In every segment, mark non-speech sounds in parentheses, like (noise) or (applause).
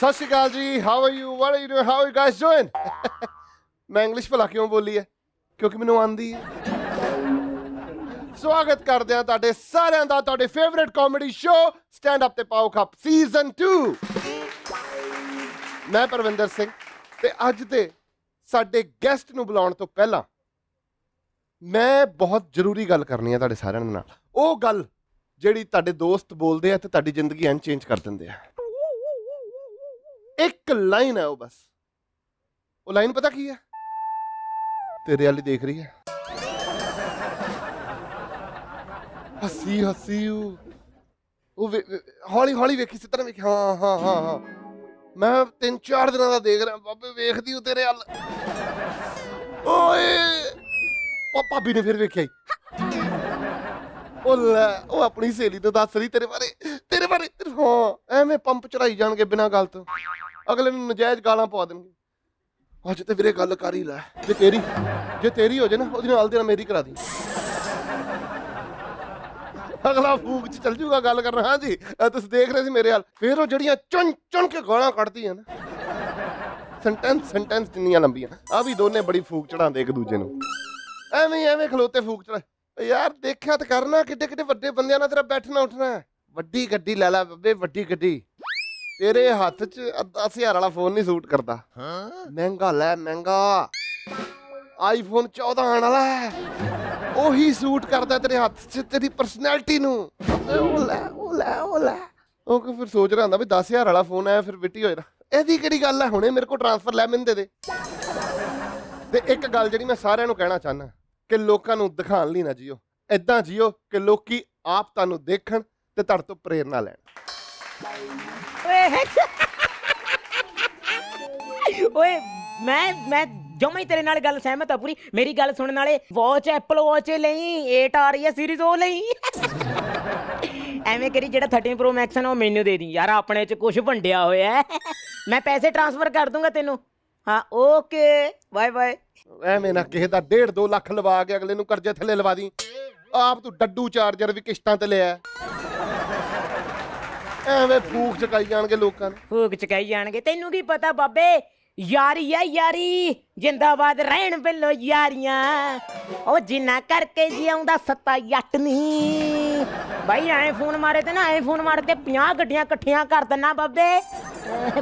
ਸਤਿ ਸ਼੍ਰੀ ਅਕਾਲ ਜੀ how are you what are you doing how are you guys doing ਮੈਂ ਇੰਗਲਿਸ਼ ਭਲਾ ਕਿਉਂ ਬੋਲੀ ਹੈ ਕਿਉਂਕਿ ਮੈਨੂੰ ਆਂਦੀ ਹੈ ਸਵਾਗਤ ਕਰਦੇ ਆ ਤੁਹਾਡੇ ਸਾਰਿਆਂ ਦਾ ਤੁਹਾਡੇ favourite comedy show stand up ਤੇ ਪਾਓ ਕੱਪ ਸੀਜ਼ਨ 2 ਮੈਂ ਪਰਵਿੰਦਰ ਸਿੰਘ ਤੇ ਅੱਜ ਦੇ ਸਾਡੇ ਗੈਸਟ ਨੂੰ ਬੁਲਾਉਣ ਤੋਂ ਪਹਿਲਾਂ ਮੈਂ ਬਹੁਤ ਜ਼ਰੂਰੀ ਗੱਲ ਕਰਨੀ ਹੈ ਤੁਹਾਡੇ ਸਾਰਿਆਂ ਨਾਲ ਉਹ ਗੱਲ ਜਿਹੜੀ ਤੁਹਾਡੇ ਦੋਸਤ ਬੋਲਦੇ ਆ ਤੇ ਤੁਹਾਡੀ ਜ਼ਿੰਦਗੀ ਐਨ ਚੇਂਜ ਕਰ ਦਿੰਦੇ ਆ ਇੱਕ ਲਾਈਨ ਹੈ ਉਹ ਬਸ ਉਹ ਲਾਈਨ ਪਤਾ ਕੀ ਹੈ ਤੇਰੇ ਵਾਲੀ ਦੇਖ ਰਹੀ ਹੈ ਹਸੀ ਹਸੀ ਉਹ ਹੌਲੀ ਹੌਲੀ ਵੇਖੀ ਸਿੱਧਰ ਵੇਖੀ ਹਾਂ ਹਾਂ ਹਾਂ ਹਾਂ ਮੈਂ ਤਿੰਨ ਚਾਰ ਦਿਨਾਂ ਦਾ ਦੇਖ ਰਿਹਾ ਬਾਬੇ ਵੇਖਦੀ ਉਹ ਤੇਰੇ ਵੱਲ ਓਏ ਪਾਪਾ ਵੀ ਨੇ ਫਿਰ ਵੇਖਿਆ ਉਹ ਉਹ ਆਪਣੀ ਸਹੇਲੀ ਨੂੰ ਦੱਸ ਰਹੀ ਤੇਰੇ ਬਾਰੇ ਇਹਦੇ ਬਾਰੇ ਹਾਂ ਐਵੇਂ ਪੰਪ ਚੜਾਈ ਜਾਣਗੇ ਬਿਨਾਂ ਗੱਲ ਤੋਂ ਅਗਲੇ ਨੂੰ ਨਜਾਇਜ਼ ਗਾਲਾਂ ਪਵਾ ਦੇਣਗੇ ਅੱਜ ਤੇ ਵੀਰੇ ਗੱਲ ਕਰ ਹੀ ਲੈ ਜੇ ਤੇਰੀ ਜੇ ਤੇਰੀ ਹੋ ਜੇ ਨਾ ਉਹਦੇ ਨਾਲ ਦੇ ਨਾਲ ਮੇਰੀ ਕਰਾ ਦੀ ਅਗਲਾ ਫੂਕ ਚ ਚੱਲ ਜੂਗਾ ਗੱਲ ਕਰਨ ਹਾਂ ਜੀ ਤੁਸੀਂ ਦੇਖ ਰਹੇ ਸੀ ਮੇਰੇ ਹਾਲ ਫੇਰ ਉਹ ਜਿਹੜੀਆਂ ਚੁਣ ਚੁਣ ਕੇ ਗਾਲਾਂ ਕੱਢਦੀ ਹੈ ਨਾ ਸੈਂਟੈਂਸ ਸੈਂਟੈਂਸ ਜਿੰਨੀਆਂ ਲੰਬੀਆਂ ਆ ਵੀ ਦੋਨੇ ਬੜੀ ਫੂਕ ਚੜਾਉਂਦੇ ਇੱਕ ਦੂਜੇ ਨੂੰ ਐਵੇਂ ਐਵੇਂ ਖਲੋਤੇ ਫੂਕ ਚੜਾ ਯਾਰ ਦੇਖਿਆ ਤਾਂ ਕਰਨਾ ਕਿੱਡੇ ਕਿੱਡੇ ਵੱਡੇ ਬੰਦਿਆਂ ਨਾਲ ਤੇਰਾ ਬੈਠਣਾ ਉੱਠਣਾ ਵੱਡੀ ਗੱਡੀ ਲੈ ਲੈ ਬੱਬੇ ਵੱਡੀ ਗੱਡੀ ਤੇਰੇ ਹੱਥ 'ਚ 10000 ਵਾਲਾ ਫੋਨ ਨਹੀਂ ਸੂਟ ਕਰਦਾ ਹਾਂ ਮਹਿੰਗਾ ਲੈ ਮਹਿੰਗਾ ਆਈਫੋਨ 14 ਆਣ ਵਾਲਾ ਉਹੀ ਸੂਟ ਕਰਦਾ ਤੇਰੇ ਹੱਥ 'ਚ ਤੇਰੀ ਪਰਸਨੈਲਿਟੀ ਨੂੰ ਉਹ ਲੈ ਉਹ ਲੈ ਉਹ ਲੈ ਉਹ ਕਿ ਫਿਰ ਸੋਚ ਰਿਹਾ ਹੁੰਦਾ ਵੀ 10000 ਵਾਲਾ ਫੋਨ ਆਇਆ ਫਿਰ ਬਿੱਟੀ ਹੋਏਗਾ ਇਹਦੀ ਕਿਹੜੀ ਗੱਲ ਹੈ ਹੁਣੇ ਮੇਰੇ ਕੋਲ ਟ੍ਰਾਂਸਫਰ ਲੈ ਮੈਨੂੰ ਦੇ ਦੇ ਤੇ ਇੱਕ ਗੱਲ ਜਿਹੜੀ ਮੈਂ ਸਾਰਿਆਂ ਨੂੰ ਕਹਿਣਾ ਚਾਹਨਾ ਕਿ ਲੋਕਾਂ ਨੂੰ ਦਿਖਾਣ ਲਈ ਨਾ ਜਿਓ ਐਦਾਂ ਜਿਓ ਕਿ ਲੋਕੀ ਆਪ ਤੁਹਾਨੂੰ ਦੇਖਣ ਤੇ ਤੜ ਤੋਂ ਪ੍ਰੇਰਣਾ ਲੈਣ ਓਏ ਮੈਂ ਮੈਂ ਜਮਾ ਹੀ ਤੇਰੇ ਨਾਲ ਗੱਲ ਸਹਿਮਤ ਆ ਪੂਰੀ ਮੇਰੀ ਗੱਲ ਸੁਣਨ ਵਾਲੇ ਵਾਚ ਐਪਲ ਵਾਚ ਲਈ 8 ਆ ਰਹੀ ਹੈ ਸੀਰੀਜ਼ ਉਹ ਲਈ ਐਵੇਂ ਕਰੀ ਜਿਹੜਾ 13 ਪ੍ਰੋ ਮੈਕਸ ਨਾ ਉਹ ਮੈਨੂੰ ਦੇ ਦੀ ਯਾਰ ਆਪਣੇ ਚ ਕੁਝ ਵੰਡਿਆ ਹੋਇਆ ਹੈ ਮੈਂ ਪੈਸੇ ਟ੍ਰਾਂਸਫਰ ਕਰ ਦੂੰਗਾ ਤੈਨੂੰ ਹਾਂ ਓਕੇ ਬਾਏ ਬਾਏ ਐਵੇਂ ਨਾ ਕਿਸੇ ਦਾ 1.5 2 ਲੱਖ ਲਵਾ ਕੇ ਅਗਲੇ ਨੂੰ ਕਰਜ਼ੇ ਥੱਲੇ ਲਵਾ ਦੀ ਆਪ ਤੂੰ ਡੱਡੂ ਚਾਰਜਰ ਵੀ ਕਿਸ਼ਤਾਂ ਤੇ ਲਿਆ ਐਵੇਂ ਫੂਕ ਚਕਾਈ ਜਾਣਗੇ ਲੋਕਾਂ ਨੂੰ ਫੂਕ ਚਕਾਈ ਜਾਣਗੇ ਤੈਨੂੰ ਕੀ ਪਤਾ ਬਾਬੇ ਯਾਰੀ ਆ ਯਾਰੀ ਜਿੰਦਾਬਾਦ ਰਹਿਣ ਬਿੱਲੋ ਯਾਰੀਆਂ ਉਹ ਜਿੰਨਾ ਕਰਕੇ ਜਿਉਂਦਾ ਸੱਤਾ ਯੱਟ ਨਹੀਂ ਬਾਈ ਐ ਫੋਨ ਮਾਰੇ ਤੇ ਨਾ ਐ ਫੋਨ ਮਾਰ ਕੇ 50 ਗੱਡੀਆਂ ਇਕੱਠੀਆਂ ਕਰ ਦਿੰਨਾ ਬਾਬੇ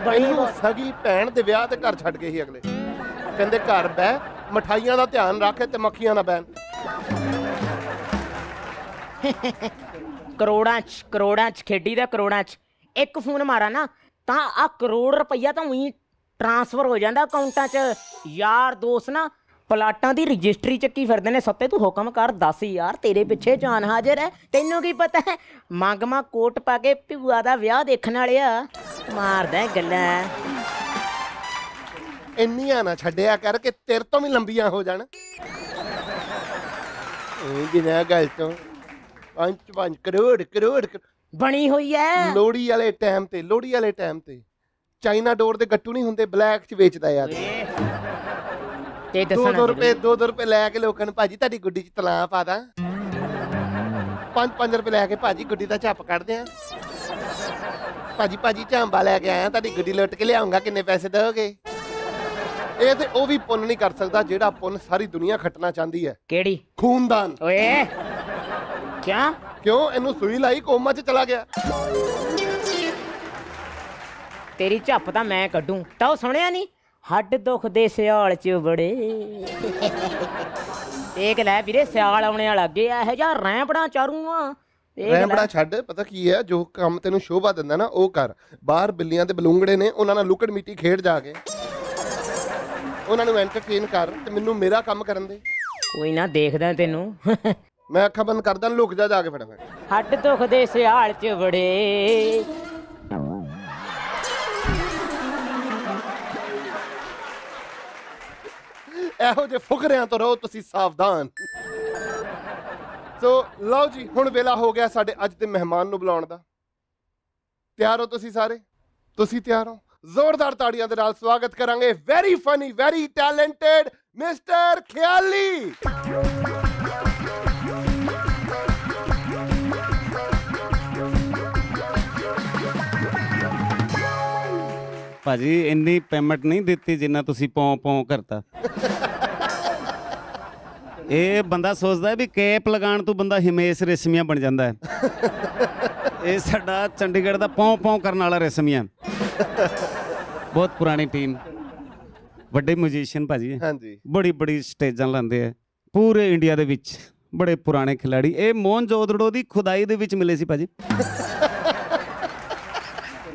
ਬੜੀ ਸਗੀ ਭੈਣ ਦੇ ਵਿਆਹ ਤੇ ਘਰ ਛੱਡ ਗਏ ਸੀ ਅਗਲੇ ਕਹਿੰਦੇ ਘਰ ਬੈ ਮਠਾਈਆਂ ਦਾ ਧਿਆਨ ਰੱਖ ਤੇ ਮੱਖੀਆਂ ਨਾ ਬਹਿਣ ਕਰੋੜਾਂ ਚ ਕਰੋੜਾਂ ਚ ਖੇਡੀ ਦਾ ਕਰੋੜਾਂ ਚ ਇੱਕ ਫੋਨ ਮਾਰਾ ਨਾ ਤਾਂ ਆ ਕਰੋੜ ਰੁਪਈਆ ਤਾਂ ਉਹੀ ਟਰਾਂਸਫਰ ਹੋ ਜਾਂਦਾ ਅਕਾਊਂਟਾਂ 'ਚ ਯਾਰ ਦੋਸਤ ਨਾ ਪਲਾਟਾਂ ਦੀ ਰਜਿਸਟਰੀ ਚੱਕੀ ਫਿਰਦੇ ਨੇ ਸੱਤੇ ਤੂੰ ਹੁਕਮ ਕਰ ਦੱਸ ਯਾਰ ਤੇਰੇ ਪਿੱਛੇ ਜਾਨ ਹਾਜ਼ਰ ਹੈ ਤੈਨੂੰ ਕੀ ਪਤਾ ਹੈ ਮੰਗਮਾ ਕੋਟ ਪਾ ਕੇ ਭੂਆ ਦਾ ਵਿਆਹ ਦੇਖਣ ਵਾਲਿਆ ਮਾਰਦਾ ਗੱਲਾਂ ਇੰਨੀਆਂ ਨਾ ਛੱਡਿਆ ਕਰ ਕਿ ਤੇਰੇ ਤੋਂ ਵੀ ਲੰਬੀਆਂ ਹੋ ਜਾਣ ਇਹ ਜਿਹੜਾ ਗੱਲ ਤੋਂ 5 5 ਕਰੋੜ ਕਰੋੜ ਬਣੀ ਹੋਈ ਐ ਲੋੜੀ ਵਾਲੇ ਟਾਈਮ ਤੇ ਲੋੜੀ ਵਾਲੇ ਟਾਈਮ ਤੇ ਚਾਈਨਾ ਡੋਰ ਦੇ ਗੱਟੂ ਨਹੀਂ ਹੁੰਦੇ ਬਲੈਕ ਚ ਵੇਚਦਾ ਯਾਰ ਤੇ ਦੱਸਣਾ 2 ਰੁਪਏ 2 ਰੁਪਏ ਲੈ ਕੇ ਲੋਕਾਂ ਨੂੰ ਭਾਜੀ ਤੁਹਾਡੀ ਗੁੱਡੀ ਚ ਤਲਾਂ ਪਾ ਦਾਂ 5-5 ਰੁਪਏ ਲੈ ਕੇ ਭਾਜੀ ਗੁੱਡੀ ਦਾ ਝੱਪ ਕੱਢਦੇ ਆਂ ਭਾਜੀ ਭਾਜੀ ਝਾਂਬਾ ਲੈ ਕੇ ਆਇਆ ਤੁਹਾਡੀ ਗੱਡੀ ਲੁੱਟ ਕੇ ਲਿਆਉਂਗਾ ਕਿੰਨੇ ਪੈਸੇ ਦੇਵੋਗੇ ਇਹ ਤੇ ਉਹ ਵੀ ਪੁੰਨ ਨਹੀਂ ਕਰ ਸਕਦਾ ਜਿਹੜਾ ਪੁੰਨ ਸਾਰੀ ਦੁਨੀਆ ਖਟਣਾ ਚਾਹੁੰਦੀ ਹੈ ਕਿਹੜੀ ਖੂਨਦਾਨ ਓਏ ਕਿਆ ਕਿਉਂ ਇਹਨੂੰ ਸੂਈ ਲਾਈ ਕੋਮਾ 'ਚ ਚਲਾ ਗਿਆ ਤੇਰੀ ਝੱਪ ਤਾਂ ਮੈਂ ਕੱਢੂ ਤਾਂ ਉਹ ਸੁਣਿਆ ਨਹੀਂ ਹੱਡ ਦੁਖ ਦੇ ਸਿਆਲ 'ਚ ਬੜੇ ਦੇਖ ਲੈ ਵੀਰੇ ਸਿਆਲ ਆਉਣੇ ਵਾਲਾ ਅੱਗੇ ਆ ਇਹ ਜਾਂ ਰੈਂਪੜਾ ਚਾਰੂਆਂ ਰੈਂਪੜਾ ਛੱਡ ਪਤਾ ਕੀ ਹੈ ਜੋ ਕੰਮ ਤੈਨੂੰ ਸ਼ੋਭਾ ਦਿੰਦਾ ਨਾ ਉਹ ਕਰ ਬਾਹਰ ਬਿੱਲੀਆਂ ਤੇ ਬਲੂੰਗੜੇ ਨੇ ਉਹਨਾਂ ਨਾਲ ਲੁਕੜ ਮਿੱਟੀ ਖੇਡ ਜਾ ਕੇ ਉਹਨਾਂ ਨੂੰ ਐਂਟਰਟੇਨ ਕਰ ਤੇ ਮੈਨੂੰ ਮੇਰਾ ਕੰਮ ਕਰਨ ਦੇ ਕੋਈ ਨਾ ਦੇਖਦਾ ਤੈਨੂੰ ਮੈਂ ਅੱਖਾਂ ਬੰਦ ਕਰਦਾ ਲੁਕ ਜਾ ਜਾ ਕੇ ਫਟਾਫਟ ਹੱਡ ਦੁਖਦੇ ਸਿਆਲ ਚ ਵੜੇ ਇਹੋ ਜੇ ਫੁਕਰਿਆਂ ਤੋਂ ਰਹੋ ਤੁਸੀਂ ਸਾਵਧਾਨ ਸੋ ਲਓ ਜੀ ਹੁਣ ਵੇਲਾ ਹੋ ਗਿਆ ਸਾਡੇ ਅੱਜ ਦੇ ਮਹਿਮਾਨ ਨੂੰ ਬੁਲਾਉਣ ਦਾ ਤਿਆਰ ਹੋ ਤੁਸੀਂ ਸਾਰੇ ਤੁਸੀਂ ਤਿਆਰ ਹੋ ਜ਼ੋਰਦਾਰ ਤਾੜੀਆਂ ਦੇ ਨਾਲ ਸਵਾਗਤ ਕਰਾਂਗੇ very funny very talented mister Khiali ਭਾਜੀ ਇੰਨੀ ਪੇਮੈਂਟ ਨਹੀਂ ਦਿੱਤੀ ਜਿੰਨਾ ਤੁਸੀਂ ਪੌਂ ਪੌਂ ਕਰਤਾ ਇਹ ਬੰਦਾ ਸੋਚਦਾ ਹੈ ਵੀ ਕੈਪ ਲਗਾਣ ਤੋਂ ਬੰਦਾ ਹਿਮੇਸ਼ ਰਸਮੀਆਂ ਬਣ ਜਾਂਦਾ ਹੈ ਇਹ ਸਾਡਾ ਚੰਡੀਗੜ੍ਹ ਦਾ ਪੌਂ ਪੌਂ ਕਰਨ ਵਾਲਾ ਰਸਮੀਆਂ ਬਹੁਤ ਪੁਰਾਣੀ ਟੀਮ ਵੱਡੇ ਮਿਊਜ਼ੀਸ਼ੀਅਨ ਭਾਜੀ ਹਾਂਜੀ ਬੜੀ ਬੜੀ ਸਟੇਜਾਂ ਲਾਂਦੇ ਆ ਪੂਰੇ ਇੰਡੀਆ ਦੇ ਵਿੱਚ ਬੜੇ ਪੁਰਾਣੇ ਖਿਡਾਰੀ ਇਹ ਮੋਹਨ ਜੋਦੜੋ ਦੀ ਖੁਦਾਈ ਦੇ ਵਿੱਚ ਮਿਲੇ ਸੀ ਭਾਜੀ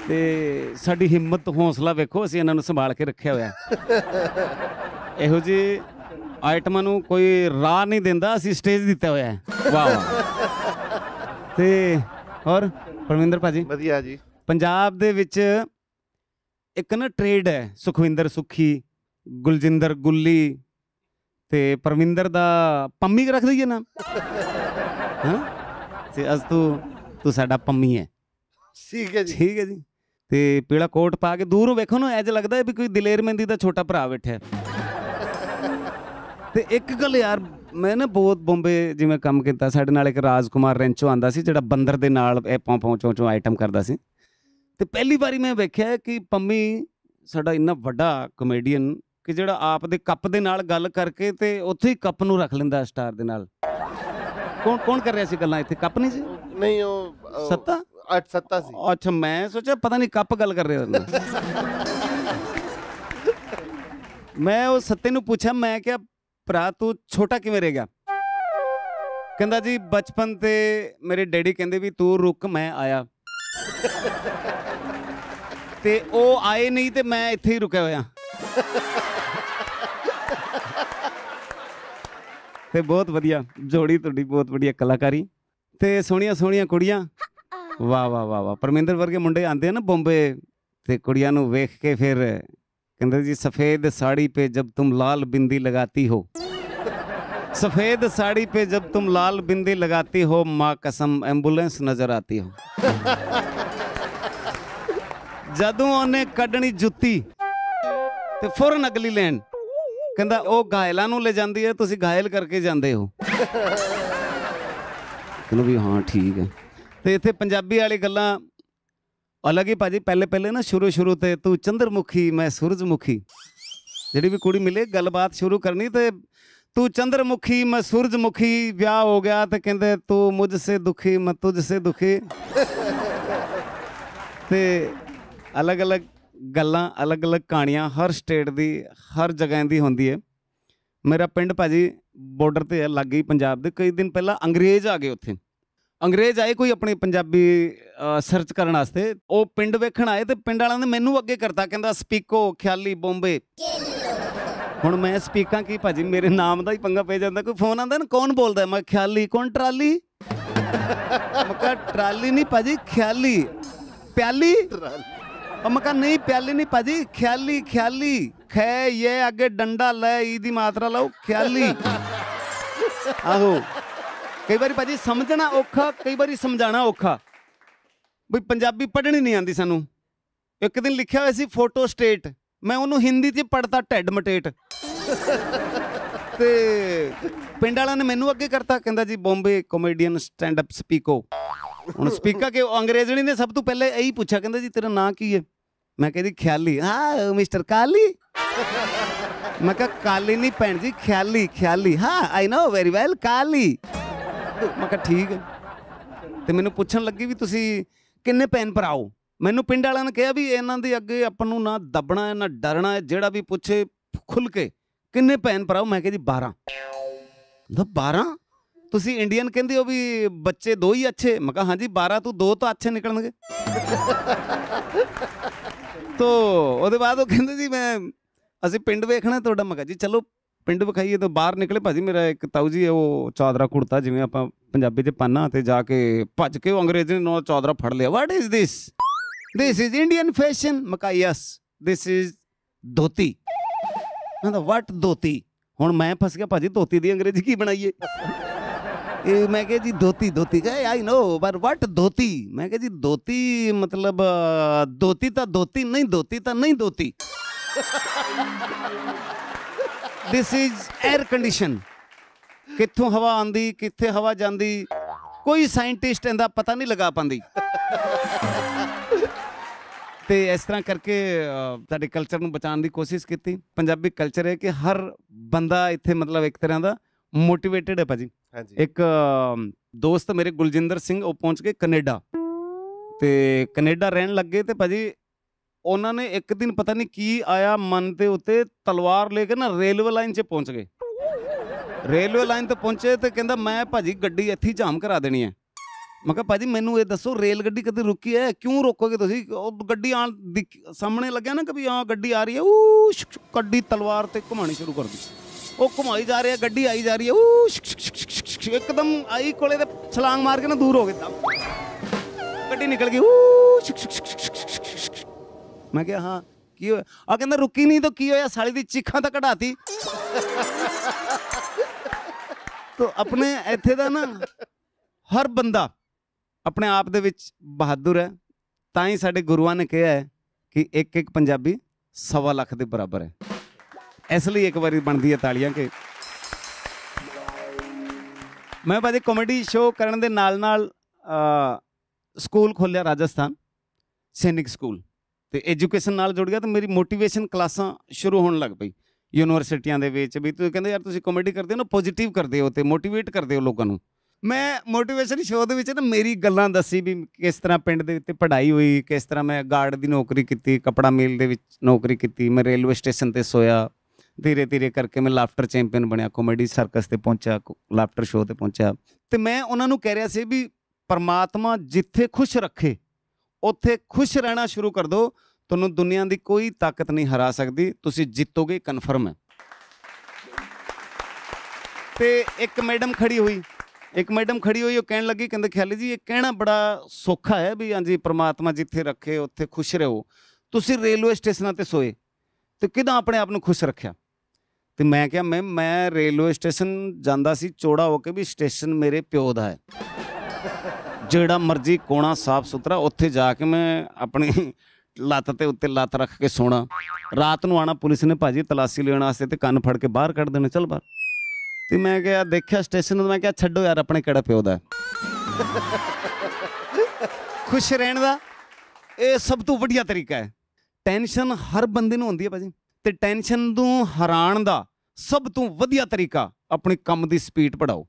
ਤੇ ਸਾਡੀ ਹਿੰਮਤ ਹੌਸਲਾ ਵੇਖੋ ਅਸੀਂ ਇਹਨਾਂ ਨੂੰ ਸੰਭਾਲ ਕੇ ਰੱਖਿਆ ਹੋਇਆ ਇਹੋ ਜੀ ਆਈਟਮਾਂ ਨੂੰ ਕੋਈ ਰਾਹ ਨਹੀਂ ਦਿੰਦਾ ਅਸੀਂ ਸਟੇਜ ਦਿੱਤਾ ਹੋਇਆ ਹੈ ਵਾਹ ਤੇ ਹੋਰ ਪਰਮਿੰਦਰ ਭਾਜੀ ਵਧੀਆ ਜੀ ਪੰਜਾਬ ਦੇ ਵਿੱਚ ਇੱਕ ਨਾ ਟ੍ਰੇਡ ਹੈ ਸੁਖਵਿੰਦਰ ਸੁਖੀ ਗੁਲਜਿੰਦਰ ਗੁੱਲੀ ਤੇ ਪਰਮਿੰਦਰ ਦਾ ਪੰਮੀ ਰੱਖ ਦਈਏ ਨਾ ਹਾਂ ਤੇ ਅਸ ਤੂੰ ਤੂੰ ਸਾਡਾ ਪੰਮੀ ਹੈ ਠੀਕ ਹੈ ਜੀ ਠੀਕ ਹੈ ਜੀ ਤੇ ਪੀਲਾ ਕੋਟ ਪਾ ਕੇ ਦੂਰੋਂ ਵੇਖੋ ਨਾ ਐਜ ਲੱਗਦਾ ਵੀ ਕੋਈ ਦਿਲੇਰ ਮਹਿੰਦੀ ਦਾ ਛੋਟਾ ਭਰਾ ਬੈਠਾ ਹੈ ਤੇ ਇੱਕ ਗੱਲ ਯਾਰ ਮੈਂ ਨਾ ਬਹੁਤ ਬੰਬੇ ਜਿਵੇਂ ਕੰਮ ਕੀਤਾ ਸਾਡੇ ਨਾਲ ਇੱਕ ਰਾਜਕੁਮਾਰ ਰੈਂਚੋ ਆਂਦਾ ਸੀ ਜਿਹੜਾ ਬੰਦਰ ਦੇ ਨਾਲ ਇਹ ਪੌਂ ਪੌਂ ਚੋਂ ਚੋਂ ਆਈਟਮ ਕਰਦਾ ਸੀ ਤੇ ਪਹਿਲੀ ਵਾਰੀ ਮੈਂ ਵੇਖਿਆ ਕਿ ਪੰਮੀ ਸਾਡਾ ਇੰਨਾ ਵੱਡਾ ਕਮੇਡੀਅਨ ਕਿ ਜਿਹੜਾ ਆਪ ਦੇ ਕੱਪ ਦੇ ਨਾਲ ਗੱਲ ਕਰਕੇ ਤੇ ਉੱਥੇ ਹੀ ਕੱਪ ਨੂੰ ਰੱਖ ਲੈਂਦਾ ਸਟਾਰ ਦੇ ਨਾਲ ਕੌਣ ਕੌਣ ਕਰ ਰਿਹਾ ਸੀ ਗੱਲਾਂ ਇੱਥੇ ਕੱਪ ਨਹੀਂ ਸੀ ਨਹੀਂ ਉਹ ਸੱਤਾ 8-7 ਸੀ ਅੱਛਾ ਮੈਂ ਸੋਚਿਆ ਪਤਾ ਨਹੀਂ ਕੱਪ ਗੱਲ ਕਰ ਰਿਹਾ ਮੈਂ ਉਹ ਸੱਤੇ ਨੂੰ ਪੁੱਛਿਆ ਮੈਂ ਕਿਹਾ ਭਰਾ ਤੂੰ ਛੋਟਾ ਕਿਵੇਂ ਰਹਿ ਗਿਆ ਕਹਿੰਦਾ ਜੀ ਬਚਪਨ ਤੇ ਮੇਰੇ ਡੈਡੀ ਕਹਿੰਦੇ ਵੀ ਤੂੰ ਰੁਕ ਮੈਂ ਆਇਆ ਤੇ ਉਹ ਆਏ ਨਹੀਂ ਤੇ ਮੈਂ ਇੱਥੇ ਹੀ ਰੁਕਿਆ ਹੋਇਆ ਤੇ ਬਹੁਤ ਵਧੀਆ ਜੋੜੀ ਤੁਹਾਡੀ ਬਹੁਤ ਵਧੀਆ ਕਲਾਕਾਰੀ ਤੇ ਸੋਹਣੀਆਂ ਸੋਹਣੀਆਂ ਕੁੜੀਆਂ ਵਾਹ ਵਾਹ ਵਾਹ ਵਾਹ ਪਰਮਿੰਦਰ ਵਰਗੇ ਮੁੰਡੇ ਆਂਦੇ ਆ ਨਾ ਬੰਬੇ ਤੇ ਕੁੜੀਆਂ ਨੂੰ ਵੇਖ ਕੇ ਫਿਰ ਕਹਿੰਦੇ ਜੀ ਸਫੇਦ ਸਾੜੀ ਪੇ ਜਬ ਤੁਮ ਲਾਲ ਬਿੰਦੀ ਲਗਾਤੀ ਹੋ ਸਫੇਦ ਸਾੜੀ 'ਤੇ ਜਬ ਤੁਮ ਲਾਲ ਬਿੰਦੀ ਲਗਾਤੀ ਹੋ ਮਾ ਕਸਮ ਐਂਬੂਲੈਂਸ ਨਜ਼ਰ ਆਤੀ ਹੋ ਜਦੋਂ ਉਹਨੇ ਕੱਢਣੀ ਜੁੱਤੀ ਤੇ ਫੌਰਨ ਅਗਲੀ ਲੈਣ ਕਹਿੰਦਾ ਉਹ ਘਾਇਲਾਂ ਨੂੰ ਲੈ ਜਾਂਦੀ ਹੈ ਤੁਸੀਂ ਘਾਇਲ ਕਰਕੇ ਜਾਂਦੇ ਹੋ ਕਹਿੰਦਾ ਵੀ ਹਾਂ ਠੀਕ ਹੈ ਤੇ ਇੱਥੇ ਪੰਜਾਬੀ ਵਾਲੀ ਗੱਲਾਂ ਅਲੱਗ ਹੀ ਭਾਜੀ ਪਹਿਲੇ ਪਹਿਲੇ ਨਾ ਸ਼ੁਰੂ ਸ਼ੁਰੂ ਤੇ ਤੂੰ ਚੰਦਰਮੁਖੀ ਮੈਂ ਸੂਰਜਮੁਖੀ ਜਿਹੜੀ ਵੀ ਕੁੜੀ ਮਿਲੇ ਗੱਲਬਾਤ ਸ਼ੁਰੂ ਕਰਨੀ ਤੇ ਤੂੰ ਚੰਦਰਮੁਖੀ ਮੈਂ ਸੂਰਜਮੁਖੀ ਵਿਆਹ ਹੋ ਗਿਆ ਤੇ ਕਹਿੰਦੇ ਤੂੰ ਮੁਝ ਸੇ ਦੁਖੀ ਮੈਂ ਤੁਝ ਸੇ ਦੁਖੀ ਤੇ ਅਲੱਗ-ਅਲੱਗ ਗੱਲਾਂ ਅਲੱਗ-ਅਲੱਗ ਕਹਾਣੀਆਂ ਹਰ ਸਟੇਟ ਦੀ ਹਰ ਜਗ੍ਹਾ ਦੀ ਹੁੰਦੀ ਹੈ ਮੇਰਾ ਪਿੰਡ ਭਾਜੀ ਬਾਰਡਰ ਤੇ ਹੈ ਲੱਗੀ ਪੰਜਾਬ ਦੇ ਕਈ ਦਿਨ ਪਹਿਲਾਂ ਅੰਗਰੇਜ਼ ਆ ਗਏ ਉੱਥੇ ਅੰਗਰੇਜ਼ ਆਏ ਕੋਈ ਆਪਣੇ ਪੰਜਾਬੀ ਸਰਚ ਕਰਨ ਵਾਸਤੇ ਉਹ ਪਿੰਡ ਵੇਖਣ ਆਏ ਤੇ ਪਿੰਡ ਵਾਲਿਆਂ ਨੇ ਮੈਨੂੰ ਅੱਗੇ ਕਰਤਾ ਕਹਿੰਦਾ ਸਪੀਕੋ ਖਿਆਲੀ ਬੰਬੇ ਹੁਣ ਮੈਂ ਸਪੀਕਾਂ ਕੀ ਭਾਜੀ ਮੇਰੇ ਨਾਮ ਦਾ ਹੀ ਪੰਗਾ ਪੈ ਜਾਂਦਾ ਕੋਈ ਫੋਨ ਆਂਦਾ ਨਾ ਕੌਣ ਬੋਲਦਾ ਮੈਂ ਖਿਆਲੀ ਕੌਣ ਟਰਾਲੀ ਮੈਂ ਟਰਾਲੀ ਨਹੀਂ ਭਾਜੀ ਖਿਆਲੀ ਪਿਆਲੀ ਮੈਂ ਕਹਾ ਨਹੀਂ ਪਿਆਲੀ ਨਹੀਂ ਭਾਜੀ ਖਿਆਲੀ ਖਿਆਲੀ ਖੈ ਇਹ ਅੱਗੇ ਡੰਡਾ ਲੈ ਇਹਦੀ ਮਾਤਰਾ ਲਓ ਖਿਆਲੀ ਆਹੋ ਕਈ ਵਾਰੀ ਭਾਜੀ ਸਮਝਣਾ ਔਖਾ ਕਈ ਵਾਰੀ ਸਮਝਾਣਾ ਔਖਾ ਵੀ ਪੰਜਾਬੀ ਪੜ੍ਹਨੀ ਨਹੀਂ ਆਂਦੀ ਸਾਨੂੰ ਇੱਕ ਦਿਨ ਲਿਖਿਆ ਹੋਇਆ ਸੀ ਫੋਟੋ ਸਟੇਟ ਮੈਂ ਉਹਨੂੰ ਹਿੰਦੀ 'ਚ ਪੜਤਾ ਟੈਡ ਮਟੇਟ ਤੇ ਪਿੰਡ ਵਾਲਿਆਂ ਨੇ ਮੈਨੂੰ ਅੱਗੇ ਕਰਤਾ ਕਹਿੰਦਾ ਜੀ ਬੰਬੇ ਕਾਮੇਡੀਅਨ ਸਟੈਂਡ ਅਪ ਸਪੀਕੋ ਹੁਣ ਸਪੀਕਰ ਕੇ ਅੰਗਰੇਜ਼ਣੀ ਨੇ ਸਭ ਤੋਂ ਪਹਿਲੇ ਇਹੀ ਪੁੱਛਿਆ ਕਹਿੰਦਾ ਜੀ ਤੇਰਾ ਨਾਂ ਕੀ ਹੈ ਮੈਂ ਕਹਿੰਦੀ ਖਿਆਲੀ ਹਾਂ ਮਿਸਟਰ ਕਾਲੀ ਮੈਂ ਕਿਹਾ ਕਾਲੀ ਨਹੀਂ ਭੈਣ ਜੀ ਖਿਆਲੀ ਖਿਆਲੀ ਹਾਂ ਆਈ نو ਵੈਰੀ ਵੈਲ ਕਾਲੀ ਮੈਂ ਕਿਹਾ ਠੀਕ ਹੈ ਤੇ ਮੈਨੂੰ ਪੁੱਛਣ ਲੱਗੀ ਵੀ ਤੁਸੀਂ ਕਿੰਨੇ ਪੈਨ ਭਰਾਓ ਮੈਨੂੰ ਪਿੰਡ ਵਾਲਿਆਂ ਨੇ ਕਿਹਾ ਵੀ ਇਹਨਾਂ ਦੇ ਅੱਗੇ ਆਪਾਂ ਨੂੰ ਨਾ ਦੱਬਣਾ ਹੈ ਨਾ ਡਰਨਾ ਹੈ ਜਿਹੜਾ ਵੀ ਪੁੱਛੇ ਖੁੱਲ ਕੇ ਕਿੰਨੇ ਪੈਨ ਭਰਾਓ ਮੈਂ ਕਿਹਾ ਜੀ 12 ਦਾ 12 ਤੁਸੀਂ ਇੰਡੀਅਨ ਕਹਿੰਦੇ ਹੋ ਵੀ ਬੱਚੇ ਦੋ ਹੀ ਅੱਛੇ ਮੈਂ ਕਿਹਾ ਹਾਂਜੀ 12 ਤੋਂ ਦੋ ਤਾਂ ਅੱਛੇ ਨਿਕਲਣਗੇ ਤੋ ਉਹਦੇ ਬਾਅਦ ਉਹ ਕਹਿੰਦੇ ਜੀ ਮੈਂ ਅਸੀਂ ਪਿੰਡ ਵੇਖਣਾ ਤੁਹਾਡਾ ਮੈਂ ਕਿਹਾ ਜੀ ਚਲੋ पिंड विखाइए तो बहर निकले भाजी मेरा एक ताऊजी है वो चादरा कुर्ता जिम्मे आपी पाना जाके भज के अंग्रेजी ने चादरा फट लिया what is this this is Indian fashion मकाइस this is dhoti what dhoti हूँ मैं फस गया भाजी धोती की अंग्रेजी की बनाइए मैं क्या जी धोती धोती आई नो पर वट धोती मैं क्या जी धोती मतलब धोती तो धोती नहीं धोती तो नहीं धोती ਦਿਸ ਇਜ਼ 에ਅਰ ਕੰਡੀਸ਼ਨ ਕਿੱਥੋਂ ਹਵਾ ਆਂਦੀ ਕਿੱਥੇ ਹਵਾ ਜਾਂਦੀ ਕੋਈ ਸਾਇੰਟਿਸਟ ਇਹਦਾ ਪਤਾ ਨਹੀਂ ਲਗਾ ਪਾਂਦੀ ਤੇ ਇਸ ਤਰ੍ਹਾਂ ਕਰਕੇ ਸਾਡੇ ਕਲਚਰ ਨੂੰ ਬਚਾਉਣ ਦੀ ਕੋਸ਼ਿਸ਼ ਕੀਤੀ ਪੰਜਾਬੀ ਕਲਚਰ ਹੈ ਕਿ ਹਰ ਬੰਦਾ ਇੱਥੇ ਮਤਲਬ ਇੱਕ ਤਰ੍ਹਾਂ ਦਾ ਮੋਟੀਵੇਟਿਡ ਹੈ ਭਾਜੀ ਹਾਂਜੀ ਇੱਕ ਦੋਸਤ ਮੇਰੇ ਗੁਲਜਿੰਦਰ ਸਿੰਘ ਉਹ ਪਹੁੰਚ ਕੇ ਕੈਨੇਡਾ ਤੇ ਕੈਨੇਡਾ ਰਹਿਣ ਲੱਗੇ ਤੇ ਭਾਜੀ ਉਹਨਾਂ ਨੇ ਇੱਕ ਦਿਨ ਪਤਾ ਨਹੀਂ ਕੀ ਆਇਆ ਮਨ ਦੇ ਉੱਤੇ ਤਲਵਾਰ ਲੈ ਕੇ ਨਾ ਰੇਲਵੇ ਲਾਈਨ 'ਚ ਪਹੁੰਚ ਗਏ ਰੇਲਵੇ ਲਾਈਨ ਤੇ ਪਹੁੰਚੇ ਤੇ ਕਹਿੰਦਾ ਮੈਂ ਭਾਜੀ ਗੱਡੀ ਇੱਥੇ ਜਾਮ ਕਰਾ ਦੇਣੀ ਹੈ ਮੈਂ ਕਿਹਾ ਭਾਜੀ ਮੈਨੂੰ ਇਹ ਦੱਸੋ ਰੇਲ ਗੱਡੀ ਕਦੇ ਰੁਕੀ ਹੈ ਕਿਉਂ ਰੋਕੋਗੇ ਤੁਸੀਂ ਉਹ ਗੱਡੀ ਆਣ ਸਾਹਮਣੇ ਲੱਗਿਆ ਨਾ ਕਿ ਵੀ ਆ ਗੱਡੀ ਆ ਰਹੀ ਹੈ ਊ ਗੱਡੀ ਤਲਵਾਰ ਤੇ ਘੁਮਾਣੀ ਸ਼ੁਰੂ ਕਰ ਦਿੱਤੀ ਉਹ ਘੁਮਾਈ ਜਾ ਰਹੀ ਹੈ ਗੱਡੀ ਆਈ ਜਾ ਰਹੀ ਹੈ ਊ ਇੱਕਦਮ ਆਈ ਕੋਲੇ ਤੇ ਛਲਾਂਗ ਮਾਰ ਕੇ ਨਾ ਦੂਰ ਹੋ ਗਿਆ ਗੱਡੀ ਨਿਕਲ ਗਈ ਊ ਮੈਂ ਕਿਹਾ ਹਾਂ ਕੀ ਹੋਇਆ ਆ ਕਹਿੰਦਾ ਰੁਕੀ ਨਹੀਂ ਤਾਂ ਕੀ ਹੋਇਆ ਸਾਲੀ ਦੀ ਚੀਖਾਂ ਤਾਂ ਕਢਾਤੀ ਤੋ ਆਪਣੇ ਇੱਥੇ ਦਾ ਨਾ ਹਰ ਬੰਦਾ ਆਪਣੇ ਆਪ ਦੇ ਵਿੱਚ ਬਹਾਦਰ ਹੈ ਤਾਂ ਹੀ ਸਾਡੇ ਗੁਰੂਆਂ ਨੇ ਕਿਹਾ ਹੈ ਕਿ ਇੱਕ ਇੱਕ ਪੰਜਾਬੀ ਸਵਾ ਲੱਖ ਦੇ ਬਰਾਬਰ ਹੈ ਇਸ ਲਈ ਇੱਕ ਵਾਰੀ ਬਣਦੀ ਹੈ ਤਾਲੀਆਂ ਕਿ ਮੈਂ ਬਾਜੀ ਕਾਮੇਡੀ ਸ਼ੋਅ ਕਰਨ ਦੇ ਨਾਲ ਨਾਲ ਸਕੂਲ ਖੋਲਿਆ ਰਾਜਸਥਾਨ ਸੈਨਿਕ ਸਕੂਲ ਤੇ ਐਜੂਕੇਸ਼ਨ ਨਾਲ ਜੁੜ ਗਿਆ ਤਾਂ ਮੇਰੀ ਮੋਟੀਵੇਸ਼ਨ ਕਲਾਸਾਂ ਸ਼ੁਰੂ ਹੋਣ ਲੱਗ ਪਈ ਯੂਨੀਵਰਸਿਟੀਆਂ ਦੇ ਵਿੱਚ ਵੀ ਤੁਸੀਂ ਕਹਿੰਦੇ ਯਾਰ ਤੁਸੀਂ ਕਮੇਡੀ ਕਰਦੇ ਹੋ ਨਾ ਪੋਜ਼ਿਟਿਵ ਕਰਦੇ ਹੋ ਤੇ ਮੋਟੀਵੇਟ ਕਰਦੇ ਹੋ ਲੋਕਾਂ ਨੂੰ ਮੈਂ ਮੋਟੀਵੇਸ਼ਨ ਸ਼ੋਅ ਦੇ ਵਿੱਚ ਨਾ ਮੇਰੀ ਗੱਲਾਂ ਦੱਸੀ ਵੀ ਕਿਸ ਤਰ੍ਹਾਂ ਪਿੰਡ ਦੇ ਉੱਤੇ ਪੜ੍ਹਾਈ ਹੋਈ ਕਿਸ ਤਰ੍ਹਾਂ ਮੈਂ ਗਾਰਡ ਦੀ ਨੌਕਰੀ ਕੀਤੀ ਕਪੜਾ ਮਿਲ ਦੇ ਵਿੱਚ ਨੌਕਰੀ ਕੀਤੀ ਮੈਂ ਰੇਲਵੇ ਸਟੇਸ਼ਨ ਤੇ ਸੋਇਆ ਧੀਰੇ ਧੀਰੇ ਕਰਕੇ ਮੈਂ ਲਾਫਟਰ ਚੈਂਪੀਅਨ ਬਣਿਆ ਕਾਮੇਡੀ ਸਰਕਸ ਤੇ ਪਹੁੰਚਿਆ ਲਾਫਟਰ ਸ਼ੋਅ ਤੇ ਪਹੁੰਚਿਆ ਤੇ ਮੈਂ ਉਹਨਾਂ ਨੂੰ ਕਹਿ ਰਿਹਾ ਸੀ ਵੀ ਪਰਮਾਤਮਾ ਜਿੱਥੇ ਖੁਸ਼ ਰੱਖੇ ਉੱਥੇ ਖੁਸ਼ ਰਹਿਣਾ ਸ਼ੁਰੂ ਕਰ ਦਿਓ ਤੁਹਾਨੂੰ ਦੁਨੀਆ ਦੀ ਕੋਈ ਤਾਕਤ ਨਹੀਂ ਹਰਾ ਸਕਦੀ ਤੁਸੀਂ ਜਿੱਤੋਗੇ ਕਨਫਰਮ ਹੈ ਤੇ ਇੱਕ ਮੈਡਮ ਖੜੀ ਹੋਈ ਇੱਕ ਮੈਡਮ ਖੜੀ ਹੋਈ ਉਹ ਕਹਿਣ ਲੱਗੀ ਕਹਿੰਦੇ ਖਿਆਲੀ ਜੀ ਇਹ ਕਹਿਣਾ ਬੜਾ ਸੌਖਾ ਹੈ ਵੀ ਹਾਂਜੀ ਪ੍ਰਮਾਤਮਾ ਜਿੱਥੇ ਰੱਖੇ ਉੱਥੇ ਖੁਸ਼ ਰਹੋ ਤੁਸੀਂ ਰੇਲਵੇ ਸਟੇਸ਼ਨਾਂ ਤੇ ਸੋਏ ਤੇ ਕਿਦਾਂ ਆਪਣੇ ਆਪ ਨੂੰ ਖੁਸ਼ ਰੱਖਿਆ ਤੇ ਮੈਂ ਕਿਹਾ ਮੈਂ ਮੈਂ ਰੇਲਵੇ ਸਟੇਸ਼ਨ ਜਾਂਦਾ ਸੀ ਚੋੜਾ ਹੋ ਕੇ ਵੀ ਸਟੇਸ਼ਨ ਮੇਰੇ ਪਿਓ ਦਾ ਹੈ ਜਿਹੜਾ ਮਰਜ਼ੀ ਕੋਣਾ ਸਾਫ ਸੁਥਰਾ ਉੱਥੇ ਜਾ ਕੇ ਮੈਂ ਆਪਣੀ ਲੱਤ ਤੇ ਉੱਤੇ ਲੱਤ ਰੱਖ ਕੇ ਸੋਣਾ ਰਾਤ ਨੂੰ ਆਣਾ ਪੁਲਿਸ ਨੇ ਭਾਜੀ ਤਲਾਸੀ ਲੈਣ ਵਾਸਤੇ ਤੇ ਕੰਨ ਫੜ ਕੇ ਬਾਹਰ ਕੱਢ ਦੇਣੇ ਚਲ ਬਾਹਰ ਤੇ ਮੈਂ ਕਿਹਾ ਦੇਖਿਆ ਸਟੇਸ਼ਨ ਤੇ ਮੈਂ ਕਿਹਾ ਛੱਡੋ ਯਾਰ ਆਪਣੇ ਕਿਹੜਾ ਪਿਓ ਦਾ ਖੁਸ਼ ਰਹਿਣ ਦਾ ਇਹ ਸਭ ਤੋਂ ਵਧੀਆ ਤਰੀਕਾ ਹੈ ਟੈਨਸ਼ਨ ਹਰ ਬੰਦੇ ਨੂੰ ਹੁੰਦੀ ਹੈ ਭਾਜੀ ਤੇ ਟੈਨਸ਼ਨ ਨੂੰ ਹਰਾਣ ਦਾ ਸਭ ਤੋਂ ਵਧੀਆ ਤਰੀਕਾ ਆਪਣੇ ਕੰਮ ਦੀ ਸਪੀਡ ਵਧਾਓ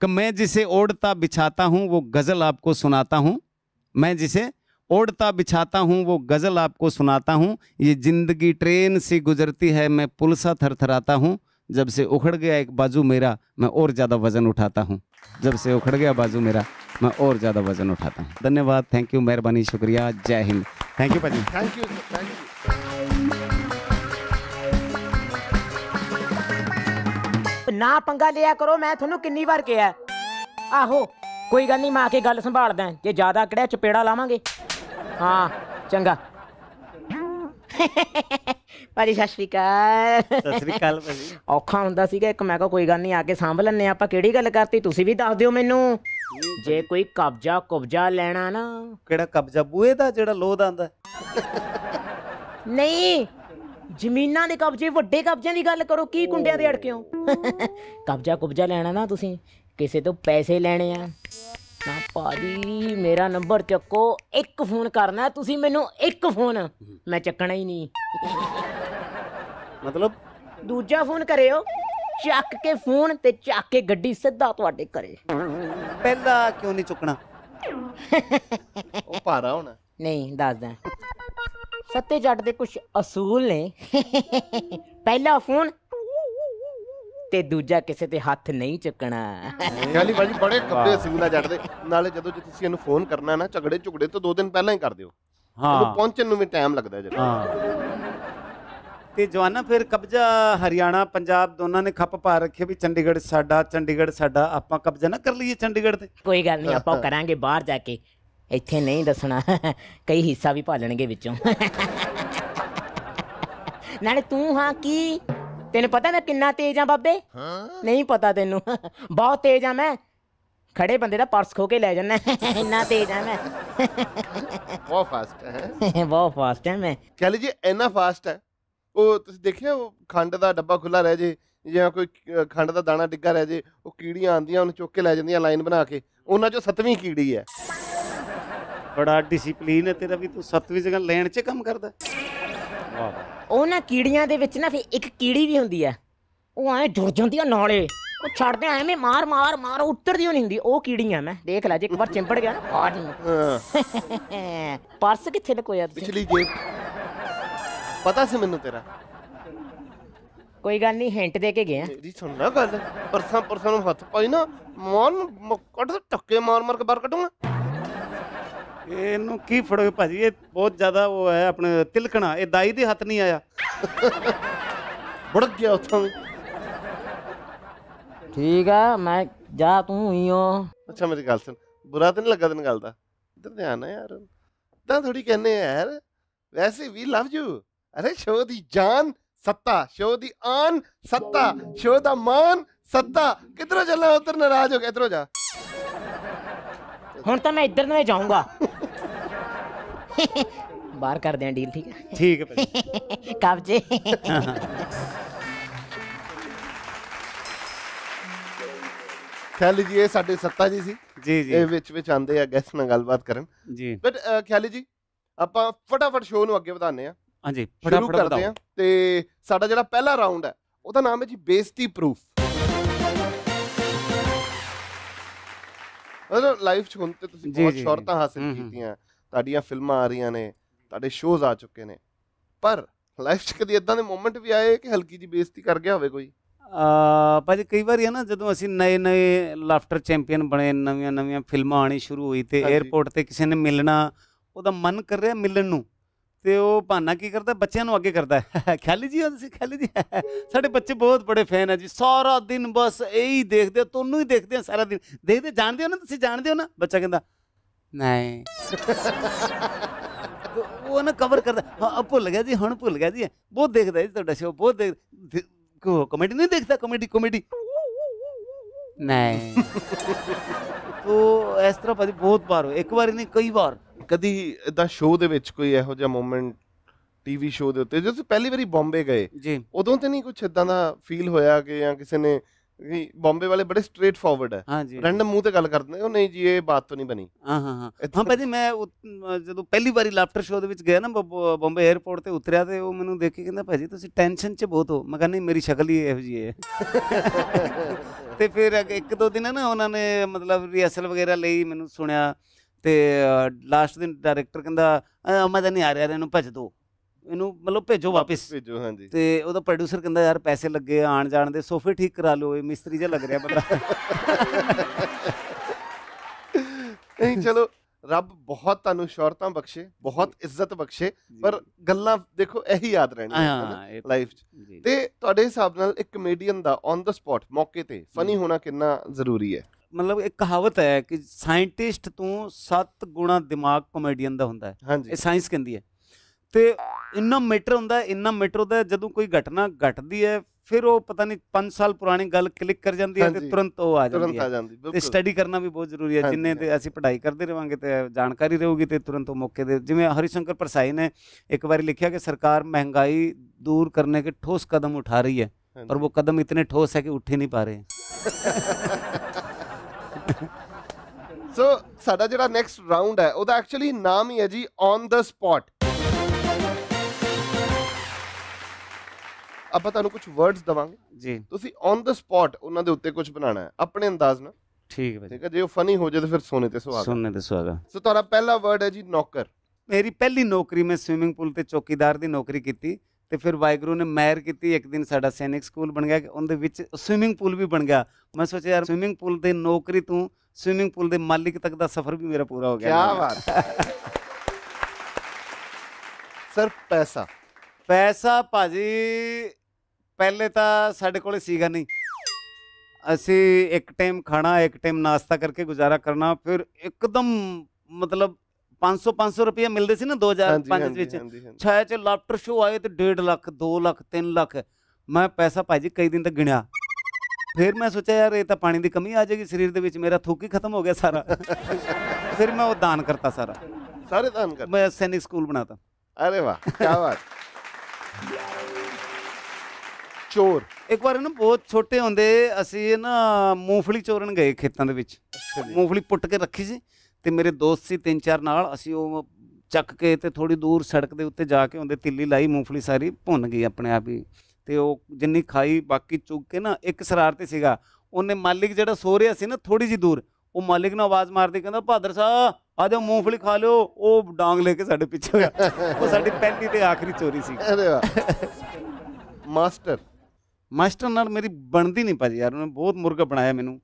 कि मैं जिसे ओढ़ता बिछाता हूँ वो गज़ल आपको सुनाता हूँ मैं जिसे ओढ़ता बिछाता हूँ वो गज़ल आपको सुनाता हूँ ये जिंदगी ट्रेन सी गुजरती है मैं पुलसा थरथराता हूँ जब से उखड़ गया एक बाजू मेरा मैं और ज़्यादा वज़न उठाता हूँ जब से उखड़ गया बाजू मेरा मैं और ज़्यादा वज़न उठाता हूँ धन्यवाद थैंक यू मेहरबानी शुक्रिया जय हिंद थैंक यू भाजी थैंक यू थैंक यू ਨਾ ਪੰਗਾ ਲਿਆ ਕਰੋ ਮੈਂ ਤੁਹਾਨੂੰ ਕਿੰਨੀ ਵਾਰ ਕਿਹਾ ਆਹੋ ਕੋਈ ਗੱਲ ਨਹੀਂ ਮੈਂ ਆ ਕੇ ਗੱਲ ਸੰਭਾਲਦਾ ਜੇ ਜ਼ਿਆਦਾ ਕੜਿਆ ਚਪੇੜਾ ਲਾਵਾਂਗੇ ਹਾਂ ਚੰਗਾ ਭਾਜੀ ਸਤਿ ਸ਼੍ਰੀ ਅਕਾਲ ਸਤਿ ਸ਼੍ਰੀ ਅਕਾਲ ਭਾਜੀ ਔਖਾ ਹੁੰਦਾ ਸੀਗਾ ਇੱਕ ਮੈਂ ਕਹ ਕੋਈ ਗੱਲ ਨਹੀਂ ਆ ਕੇ ਸੰਭਲ ਲੈਣੇ ਆਪਾਂ ਕਿਹੜੀ ਗੱਲ ਕਰਤੀ ਤੁਸੀਂ ਵੀ ਦੱਸ ਦਿਓ ਮੈਨੂੰ ਜੇ ਕੋਈ ਕਬਜ਼ਾ ਕਬਜ਼ਾ ਲੈਣਾ ਨਾ ਕਿਹੜਾ ਕਬਜ਼ਾ ਬੂਏ ਦਾ ਜਿਹੜਾ ਲੋਹ ਦਾ ਹੁੰਦਾ ਨਹੀਂ ਜ਼ਮੀਨਾਂ ਦੇ ਕਬਜ਼ੇ ਵੱਡੇ ਕਬਜ਼ਿਆਂ ਦੀ ਗੱਲ ਕਰੋ ਕੀ ਕੁੰਡਿਆਂ ਦੇ ਅੜਕੇ ਹੋ (laughs) ਕਬਜ਼ਾ ਕੁਬਜ਼ਾ ਲੈਣਾ ਨਾ ਤੁਸੀਂ ਕਿਸੇ ਤੋਂ ਪੈਸੇ ਲੈਣੇ ਆ ਨਾ ਪਾਜੀ ਮੇਰਾ ਨੰਬਰ ਚੱਕੋ ਇੱਕ ਫੋਨ ਕਰਨਾ ਤੁਸੀਂ ਮੈਨੂੰ ਇੱਕ ਫੋਨ ਮੈਂ ਚੱਕਣਾ ਹੀ ਨਹੀਂ ਮਤਲਬ ਦੂਜਾ ਫੋਨ ਕਰਿਓ ਚੱਕ ਕੇ ਫੋਨ ਤੇ ਚੱਕ ਕੇ ਗੱਡੀ ਸਿੱਧਾ ਤੁਹਾਡੇ ਘਰੇ ਪਹਿਲਾ ਕਿਉਂ ਨਹੀਂ ਚੁੱਕਣਾ (laughs) ਉਹ ਪਾਰਾ ਹੋਣਾ ਨਹੀਂ ਦੱਸਦਾ ਸੱਤੇ ਜੱਟ ਦੇ ਕੁਝ ਅਸੂਲ ਨੇ ਪਹਿਲਾ ਫੋਨ ਤੇ ਦੂਜਾ ਕਿਸੇ ਤੇ ਹੱਥ ਨਹੀਂ ਚੱਕਣਾ ਖਾਲੀ ਬਾਜੀ ਬੜੇ ਕੱਪੇ ਅਸੂਲ ਆ ਜੱਟ ਦੇ ਨਾਲੇ ਜਦੋਂ ਜੇ ਤੁਸੀਂ ਇਹਨੂੰ ਫੋਨ ਕਰਨਾ ਨਾ ਝਗੜੇ ਝੁਗੜੇ ਤੋਂ ਦੋ ਦਿਨ ਪਹਿਲਾਂ ਹੀ ਕਰ ਦਿਓ ਹਾਂ ਉਹ ਪਹੁੰਚਣ ਨੂੰ ਵੀ ਟਾਈਮ ਲੱਗਦਾ ਜਰਾ ਹਾਂ ਤੇ ਜਵਾਨਾ ਫਿਰ ਕਬਜ਼ਾ ਹਰਿਆਣਾ ਪੰਜਾਬ ਦੋਨਾਂ ਨੇ ਖੱਪ ਪਾ ਰੱਖੇ ਵੀ ਚੰਡੀਗੜ੍ਹ ਸਾਡਾ ਚੰਡੀਗੜ੍ਹ ਸਾਡਾ ਆਪਾਂ ਕਬਜ਼ਾ ਨਾ ਕਰ ਲਈਏ ਚੰਡੀਗੜ੍ਹ ਤੇ ਕੋਈ ਗੱਲ ਨਹੀਂ ਆਪਾਂ ਕਰਾਂਗੇ ਬਾਹਰ ਜਾ ਕੇ ਇੱਥੇ ਨਹੀਂ ਦੱਸਣਾ ਕਈ ਹਿੱਸਾ ਵੀ ਭਾਲਣਗੇ ਵਿੱਚੋਂ ਨਾਲੇ ਤੂੰ ਹਾਂ ਕੀ ਤੈਨੂੰ ਪਤਾ ਮੈਂ ਕਿੰਨਾ ਤੇਜ਼ ਆ ਬਾਬੇ ਨਹੀਂ ਪਤਾ ਤੈਨੂੰ ਬਹੁਤ ਤੇਜ਼ ਆ ਮੈਂ ਖੜੇ ਬੰਦੇ ਦਾ ਪਰਸ ਖੋ ਕੇ ਲੈ ਜਾਂਦਾ ਇੰਨਾ ਤੇਜ਼ ਆ ਮੈਂ ਬਹੁਤ ਫਾਸਟ ਹੈ ਬਹੁਤ ਫਾਸਟ ਹੈ ਮੈਂ ਕਹ ਜੀ ਇੰਨਾ ਫਾਸਟ ਹੈ ਉਹ ਤੁਸੀਂ ਦੇਖਿਆ ਉਹ ਖੰਡ ਦਾ ਡੱਬਾ ਖੁੱਲਾ ਰਹਿ ਜੇ ਜਾਂ ਕੋਈ ਖੰਡ ਦਾ ਦਾਣਾ ਡਿੱਗਾ ਰਹਿ ਜੇ ਉਹ ਕੀੜੀਆਂ ਆਂਦੀਆਂ ਉਹਨੂੰ ਚੁੱਕ ਕੇ ਲੈ ਜਾਂਦੀਆਂ ਲਾਈਨ ਬਣਾ ਕੇ ਉਹਨਾਂ ਚੋਂ ਸਤਵੀਂ ਕੀੜੀ ਹੈ ਬੜਾ ਡਿਸਪਲਿਨ ਹੈ ਤੇਰਾ ਵੀ ਤੂੰ ਸੱਤਵੀਂ ਜਗ੍ਹਾ ਲੈਣ 'ਚ ਕੰਮ ਕਰਦਾ ਉਹਨਾਂ ਕੀੜੀਆਂ ਦੇ ਵਿੱਚ ਨਾ ਫਿਰ ਇੱਕ ਕੀੜੀ ਵੀ ਹੁੰਦੀ ਆ ਉਹ ਐ ਜੁੜ ਜਾਂਦੀ ਆ ਨਾਲੇ ਉਹ ਛੱਡਦੇ ਐਵੇਂ ਮਾਰ ਮਾਰ ਮਾਰ ਉੱਤਰਦੀ ਨਹੀਂ ਹੁੰਦੀ ਉਹ ਕੀੜੀਆਂ ਮੈਂ ਦੇਖ ਲੈ ਜੇ ਇੱਕ ਵਾਰ ਚਿੰਪੜ ਗਿਆ ਨਾ ਆ ਨਹੀਂ ਪਰਸ ਕਿੱਥੇ ਲਕੋਇਆ ਤੁਸੀਂ ਪਿਛਲੀ ਜੇਬ ਪਤਾ ਸੀ ਮੈਨੂੰ ਤੇਰਾ ਕੋਈ ਗੱਲ ਨਹੀਂ ਹਿੰਟ ਦੇ ਕੇ ਗਿਆ ਜੀ ਸੁਣ ਨਾ ਗੱਲ ਪਰਸਾਂ ਪਰਸਾਂ ਨੂੰ ਹੱਥ ਪਾਈ ਨਾ ਮਨ ਕੱਟ ਟੱਕੇ ਮਾਰ ਮਾਰ ਕੇ ਬਾਹਰ ਕੱਢੂਗਾ ਇਹਨੂੰ ਕੀ ਫੜੋਗੇ ਭਾਜੀ ਇਹ ਬਹੁਤ ਜ਼ਿਆਦਾ ਉਹ ਹੈ ਆਪਣੇ ਤਿਲਕਣਾ ਇਹ ਦਾਈ ਦੇ ਹੱਥ ਨਹੀਂ ਆਇਆ ਬੜਕ ਗਿਆ ਉੱਥੋਂ ਠੀਕ ਆ ਮੈਂ ਜਾ ਤੂੰ ਹੀ ਹੋ ਅੱਛਾ ਮੇਰੀ ਗੱਲ ਸੁਣ ਬੁਰਾ ਤਾਂ ਨਹੀਂ ਲੱਗਾ ਤੈਨੂੰ ਗੱਲ ਦਾ ਇੱਧਰ ਧਿਆਨ ਆ ਯਾਰ ਤਾਂ ਥੋੜੀ ਕਹਿੰਨੇ ਯਾਰ ਵੈਸੇ ਵੀ ਲਵ ਯੂ ਅਰੇ ਸ਼ੋ ਦੀ ਜਾਨ ਸੱਤਾ ਸ਼ੋ ਦੀ ਆਨ ਸੱਤਾ ਸ਼ੋ ਦਾ ਮਾਨ ਸੱਤਾ ਕਿਧਰੋਂ ਚੱਲਣਾ ਉਧਰ ਨਾਰਾਜ਼ ਹੋ ਗਿਆ ਇਧਰੋਂ ਜਾ ਹੁਣ ਤਾਂ ਮੈਂ ਇੱਧਰ ਨਵੇਂ ਜਾਊਂਗਾ ਬਾਹਰ ਕਰਦੇ ਆਂ ਡੀਲ ਠੀਕ ਹੈ ਠੀਕ ਹੈ ਭਾਈ (laughs) ਕਬਜੇ ਖਿਆਲੀ ਜੀ ਇਹ ਸਾਡੇ ਸੱਤਾ ਜੀ ਸੀ ਜੀ ਜੀ ਇਹ ਵਿੱਚ ਵਿੱਚ ਆਂਦੇ ਆ ਗੈਸ ਨਾਲ ਗੱਲਬਾਤ ਕਰਨ ਜੀ ਬਟ ਖਿਆਲੀ ਜੀ ਆਪਾਂ ਫਟਾਫਟ ਸ਼ੋਅ ਨੂੰ ਅੱਗੇ ਵਧਾਉਂਦੇ ਆ ਹਾਂਜੀ ਫਟਾਫਟ ਕਰਦੇ ਆ ਤੇ ਸਾਡਾ ਜਿਹੜਾ ਪਹਿਲਾ ਰਾਉਂਡ ਹੈ ਉਹਦਾ ਨਾਮ ਹੈ ਜੀ ਬੇਇੱਜ਼ਤੀ ਪ੍ਰੂਫ ਮਤਲਬ ਲਾਈਫ 'ਚ ਹੁਣ ਤੇ ਤੁਸੀਂ ਬਹੁਤ ਸ਼ੌਰਤਾਂ ਹਾਸਲ ਕੀਤੀਆਂ ਤੁਹਾਡੀਆਂ ਫਿਲਮਾਂ ਆ ਰਹੀਆਂ ਨੇ ਤੁਹਾਡੇ ਸ਼ੋਜ਼ ਆ ਚੁੱਕੇ ਨੇ ਪਰ ਲਾਈਫ 'ਚ ਕਦੀ ਇਦਾਂ ਦੇ ਮੂਮੈਂਟ ਵੀ ਆਏ ਕਿ ਹਲਕੀ ਜੀ ਬੇਇੱਜ਼ਤੀ ਕਰ ਗਿਆ ਹੋਵੇ ਕੋਈ ਆ ਭਾਜੀ ਕਈ ਵਾਰੀ ਹੈ ਨਾ ਜਦੋਂ ਅਸੀਂ ਨਏ ਨਏ ਲਾਫਟਰ ਚੈਂਪੀਅਨ ਬਣੇ ਨਵੀਆਂ ਨਵੀਆਂ ਫਿਲਮਾਂ ਆਣੀ ਸ਼ੁਰੂ ਹੋਈ ਤੇ 에어ਪੋਰਟ ਤੇ ਕਿਸੇ ਨੇ ਮਿਲਣਾ ਉਹਦਾ ਮਨ ਕਰ ਰਿਹਾ ਮਿਲਣ ਨੂੰ ਤੇ ਉਹ ਭਾਨਾ ਕੀ ਕਰਦਾ ਬੱਚਿਆਂ ਨੂੰ ਅੱਗੇ ਕਰਦਾ (laughs) ਖਿਆਲੀ ਜੀ ਹੁੰਦੇ ਸੀ ਖਿਆਲੀ ਜੀ (laughs) ਸਾਡੇ ਬੱਚੇ ਬਹੁਤ ਬੜੇ ਫੈਨ ਆ ਜੀ ਸਾਰਾ ਦਿਨ ਬਸ ਇਹੀ ਦੇਖਦੇ ਤੁਹਾਨੂੰ ਹੀ ਦੇਖਦੇ ਸਾਰਾ ਦਿਨ ਦੇਖਦੇ ਜਾਣਦੇ ਹੋ ਨਾ ਤੁਸੀਂ ਜਾਣਦੇ ਹੋ ਨਾ ਬੱਚਾ ਕਹਿੰਦਾ ਨਹੀਂ ਉਹ ਨਾ ਕਵਰ ਕਰਦਾ ਹਾਂ ਭੁੱਲ ਗਿਆ ਜੀ ਹੁਣ ਭੁੱਲ ਗਿਆ ਜੀ ਬਹੁਤ ਦੇਖਦਾ ਜੀ ਤੁਹਾਡਾ ਸ਼ੋਅ ਬਹੁਤ ਦੇਖ ਕੋ ਕਮੇਡੀ ਨਹੀਂ ਦੇਖਦਾ ਕਮੇਡੀ ਕਮੇਡੀ ਨਹੀਂ ਤੋ ਇਸ ਤਰ੍ਹਾਂ ਭਾਜੀ ਬਹੁਤ ਵਾਰ ਹੋ ਇੱਕ ਵਾਰ ਨਹੀਂ ਕਈ ਵਾਰ ਕਦੀ ਇਦਾਂ ਸ਼ੋਅ ਦੇ ਵਿੱਚ ਕੋਈ ਇਹੋ ਜਿਹਾ ਮੂਮੈਂਟ ਟੀਵੀ ਸ਼ੋਅ ਦੇ ਉੱਤੇ ਜਦੋਂ ਪਹਿਲੀ ਵਾਰੀ ਬੰਬੇ ਗਏ ਜੀ ਉਦੋਂ ਤੇ ਨਹੀਂ ਕੁਝ ਇਦਾਂ ਦਾ ਫੀਲ ਹੋਇਆ ਕਿ ਜਾਂ ਕਿਸੇ ਨੇ ਵੀ ਬੰਬੇ ਵਾਲੇ ਬੜੇ ਸਟ੍ਰੇਟ ਫਾਰਵਰਡ ਹੈ ਹਾਂਜੀ ਰੈਂਡਮ ਮੂੰਹ ਤੇ ਗੱਲ ਕਰਦੇ ਉਹ ਨਹੀਂ ਜੀ ਇਹ ਬਾਤ ਤੋਂ ਨਹੀਂ ਬਣੀ ਹਾਂ ਹਾਂ ਹਾਂ ਹਾਂ ਭਾਜੀ ਮੈਂ ਜਦੋਂ ਪਹਿਲੀ ਵਾਰੀ ਲਾਫਟਰ ਸ਼ੋਅ ਦੇ ਵਿੱਚ ਗਿਆ ਨਾ ਬੰਬੇ 에ਅਰਪੋਰਟ ਤੇ ਉਤਰਿਆ ਤੇ ਉਹ ਮੈਨੂੰ ਦੇਖ ਕੇ ਕਹਿੰਦਾ ਭਾਜੀ ਤੁਸੀਂ ਟੈਨਸ਼ਨ 'ਚ ਬਹੁਤ ਹੋ ਮੈਂ ਕਹਿੰਦਾ ਨਹੀਂ ਮੇਰੀ ਸ਼ਕਲ ਹੀ ਇਹੋ ਜੀ ਹੈ (laughs) ਤੇ ਫਿਰ ਇੱਕ ਦੋ ਦਿਨ ਨਾ ਉਹਨਾਂ ਨੇ ਮਤਲਬ ਰੀਅਸਲ ਵਗੈਰਾ ਲਈ ਮੈਨੂੰ ਸੁਣਿਆ ਤੇ ਲਾਸਟ ਦਿਨ ਡਾਇਰੈਕਟਰ ਕਹਿੰਦਾ ਮੈਂ ਤਾਂ ਨਹੀਂ ਆ ਰਿਹਾ ਇਹਨੂੰ ਭੱਜ ਦੋ ਇਹਨੂੰ ਮਤਲਬ ਭੇਜੋ ਵਾਪਸ ਭੇਜੋ ਹਾਂਜੀ ਤੇ ਉਹਦਾ ਪ੍ਰੋਡਿਊਸਰ ਕਹਿੰਦਾ ਯਾਰ ਪੈਸੇ ਲੱਗੇ ਆਣ ਜਾਣ ਦੇ ਸੋਫੇ ਠੀਕ ਕਰਾ ਲਓ ਇਹ ਮਿਸਤਰੀ ਜਿਹਾ ਲੱਗ ਰਿਹਾ ਬੰਦਾ ਨਹੀਂ ਚਲੋ ਰੱਬ ਬਹੁਤ ਤੁਹਾਨੂੰ ਸ਼ੌਹਰਤਾਂ ਬਖਸ਼ੇ ਬਹੁਤ ਇੱਜ਼ਤ ਬਖਸ਼ੇ ਪਰ ਗੱਲਾਂ ਦੇਖੋ ਇਹੀ ਯਾਦ ਰਹਿਣਗੀਆਂ ਲਾਈਫ 'ਚ ਤੇ ਤੁਹਾਡੇ ਹਿਸਾਬ ਨਾਲ ਇੱਕ ਕਮੇਡੀਅਨ ਦਾ ਔਨ ਦਾ ਸਪੌਟ ਮੌਕੇ ਤੇ ਫਨੀ ਹੋਣਾ ਕਿੰਨਾ ਜ਼ਰੂਰੀ ਹੈ ਮਤਲਬ ਇੱਕ ਕਹਾਵਤ ਹੈ ਕਿ ਸਾਇੰਟਿਸਟ ਤੋਂ 7 ਗੁਣਾ ਦਿਮਾਗ ਕਮੇਡੀਅਨ ਦਾ ਹੁੰਦਾ ਹੈ ਇਹ ਸਾਇੰਸ ਕਹਿੰਦੀ ਹੈ ਤੇ ਇੰਨਾ ਮੀਟਰ ਹੁੰਦਾ ਇੰਨਾ ਮੀਟਰ ਹੁੰਦਾ ਜਦੋਂ ਕੋਈ ਘਟਨਾ ਘਟਦੀ ਹੈ ਫਿਰ ਉਹ ਪਤਾ ਨਹੀਂ 5 ਸਾਲ ਪੁਰਾਣੀ ਗੱਲ ਕਲਿੱਕ ਕਰ ਜਾਂਦੀ ਹੈ ਤੇ ਤੁਰੰਤ ਉਹ ਆ ਜਾਂਦੀ ਹੈ ਤੇ ਸਟੱਡੀ ਕਰਨਾ ਵੀ ਬਹੁਤ ਜ਼ਰੂਰੀ ਹੈ ਜਿੰਨੇ ਤੇ ਅਸੀਂ ਪੜ੍ਹਾਈ ਕਰਦੇ ਰਵਾਂਗੇ ਤੇ ਜਾਣਕਾਰੀ ਰਹੂਗੀ ਤੇ ਤੁਰੰਤ ਉਹ ਮੌਕੇ ਦੇ ਜਿਵੇਂ ਹਰੀਸ਼ੰਕਰ ਪ੍ਰਸਾਈ ਨੇ ਇੱਕ ਵਾਰੀ ਲਿਖਿਆ ਕਿ ਸਰਕਾਰ ਮਹਿੰਗਾਈ ਦੂਰ ਕਰਨੇ ਕੇ ਠੋਸ ਕਦਮ ਉਠਾ ਰਹੀ ਹੈ ਪਰ ਉਹ ਕਦਮ ਇਤਨੇ ਠੋਸ ਹੈ ਕਿ ਉੱਠੇ ਨਹੀਂ ਪਾ ਰਹੇ ਸੋ (laughs) ਸਾਡਾ ਜਿਹੜਾ ਨੈਕਸਟ ਰਾਉਂਡ ਹੈ ਉਹਦਾ ਐਕਚੁਅਲੀ ਨਾਮ ਹੀ ਹੈ ਜੀ ਔਨ ਦਾ ਸਪੌਟ ਆਪਾਂ ਤੁਹਾਨੂੰ ਕੁਝ ਵਰਡਸ ਦਵਾਂਗੇ ਜੀ ਤੁਸੀਂ ਔਨ ਦਾ ਸਪੌਟ ਉਹਨਾਂ ਦੇ ਉੱਤੇ ਕੁਝ ਬਣਾਉਣਾ ਹੈ ਆਪਣੇ ਅੰਦਾਜ਼ ਨਾਲ ਠੀਕ ਹੈ ਠੀਕ ਹੈ ਜੇ ਉਹ ਫਨੀ ਹੋ ਜਾਏ ਤਾਂ ਫਿਰ ਸੋਨੇ ਤੇ ਸੁਹਾਗਾ ਸੋਨੇ ਤੇ ਸੁਹਾਗਾ ਸੋ ਤੁਹਾਡਾ ਪਹਿਲਾ ਵਰਡ ਹੈ ਜੀ ਨੌਕਰ ਮੇਰੀ ਪਹਿਲੀ ਨੌਕਰੀ ਮੈਂ ਸਵਿਮਿੰਗ ਪੂਲ ਤੇ ਚੌਕੀਦਾਰ ਦੀ ਨੌਕਰੀ ਕੀਤੀ ਤੇ ਫਿਰ ਵਾਇਗਰੂ ਨੇ ਮੈਰ ਕੀਤੀ ਇੱਕ ਦਿਨ ਸਾਡਾ ਸੈਨਿਕ ਸਕੂਲ ਬਣ ਗਿਆ ਉਹਦੇ ਵਿੱਚ ਸਵਿਮਿੰਗ ਪੂਲ ਵੀ ਬਣ ਗਿਆ ਮੈਂ ਸੋਚਿਆ ਯਾਰ ਸਵਿਮਿੰਗ ਪੂਲ ਦੇ ਨੌਕਰੀ ਤੋਂ ਸਵਿਮਿੰਗ ਪੂਲ ਦੇ ਮਾਲਿਕ ਤੱਕ ਦਾ ਸਫ਼ਰ ਵੀ ਮੇਰਾ ਪੂਰਾ ਹੋ ਗਿਆ ਕੀ ਬਾਤ ਸਰ (laughs) ਪੈਸਾ ਪੈਸਾ ਭਾਜੀ ਪਹਿਲੇ ਤਾਂ ਸਾਡੇ ਕੋਲੇ ਸੀਗਾ ਨਹੀਂ ਅਸੀਂ ਇੱਕ ਟਾਈਮ ਖਾਣਾ ਇੱਕ ਟਾਈਮ ਨਾਸ਼ਤਾ ਕਰਕੇ ਗੁਜ਼ਾਰਾ ਕਰਨਾ ਫਿਰ ਇੱਕਦਮ ਮਤਲਬ 500 500 ਰੁਪਏ ਮਿਲਦੇ ਸੀ ਨਾ 2005 ਵਿੱਚ ਛਾਇਆ ਚ ਲਾਫਟਰ ਸ਼ੋ ਆਏ ਤੇ 1.5 ਲੱਖ 2 ਲੱਖ 3 ਲੱਖ ਮੈਂ ਪੈਸਾ ਭਾਜੀ ਕਈ ਦਿਨ ਤੱਕ ਗਿਣਿਆ ਫਿਰ ਮੈਂ ਸੋਚਿਆ ਯਾਰ ਇਹ ਤਾਂ ਪਾਣੀ ਦੀ ਕਮੀ ਆ ਜਾਏਗੀ ਸਰੀਰ ਦੇ ਵਿੱਚ ਮੇਰਾ ਥੁੱਕ ਹੀ ਖਤਮ ਹੋ ਗਿਆ ਸਾਰਾ ਫਿਰ ਮੈਂ ਉਹ ਦਾਨ ਕਰਤਾ ਸਾਰਾ ਸਾਰੇ ਦਾਨ ਕਰ ਮੈਂ ਸੈਨਿਕ ਸਕੂਲ ਬਣਾਤਾ ਅਰੇ ਵਾਹ ਕੀ ਬਾਤ ਚੋਰ ਇੱਕ ਵਾਰ ਨਾ ਬਹੁਤ ਛੋਟੇ ਹੁੰਦੇ ਅਸੀਂ ਨਾ ਮੂੰਗਫਲੀ ਚੋਰਨ ਗਏ ਖੇਤਾਂ ਦੇ ਵਿੱਚ ਮੂੰਗਫਲੀ ਪੁੱਟ ਕੇ ਰੱਖੀ ਸੀ ਤੇ ਮੇਰੇ ਦੋਸਤ ਸੀ ਤਿੰਨ ਚਾਰ ਨਾਲ ਅਸੀਂ ਉਹ ਚੱਕ ਕੇ ਤੇ ਥੋੜੀ ਦੂਰ ਸੜਕ ਦੇ ਉੱਤੇ ਜਾ ਕੇ ਹੁੰਦੇ ਤਿੱਲੀ ਲਾਈ ਮੂੰਗਫਲੀ ਸਾਰੀ ਭੁੰਨ ਗਈ ਆਪਣੇ ਆਪ ਹੀ ਤੇ ਉਹ ਜਿੰਨੀ ਖਾਈ ਬਾਕੀ ਚੁੱਕ ਕੇ ਨਾ ਇੱਕ ਸਰਾਰ ਤੇ ਸੀਗਾ ਉਹਨੇ ਮਾਲਿਕ ਜਿਹੜਾ ਸੋ ਰਿਹਾ ਸੀ ਨਾ ਥੋੜੀ ਜੀ ਦੂਰ ਉਹ ਮਾਲਿਕ ਨੂੰ ਆਵਾਜ਼ ਮਾਰਦੀ ਕਹਿੰਦਾ ਭਾਦਰ ਸਾਹਿਬ ਆ ਜਾ ਮੂੰਗਫਲੀ ਖਾ ਲਿਓ ਉਹ ਡਾਂਗ ਲੈ ਕੇ ਸਾਡੇ ਪਿੱਛੇ ਹੋਇਆ ਉਹ ਸਾਡੀ ਪਹਿਲੀ ਤੇ ਆਖਰੀ ਚੋਰੀ ਸੀ ਅਰੇ ਵਾਹ ਮਾਸਟਰ ਮਾਸਟਰ ਨਾਲ ਮੇਰੀ ਬਣਦੀ ਨਹੀਂ ਭਾਜੀ ਯਾਰ ਉਹਨੇ ਬਹੁਤ ਮੁਰਗਾ ਬਣਾਇਆ ਮੈਨੂੰ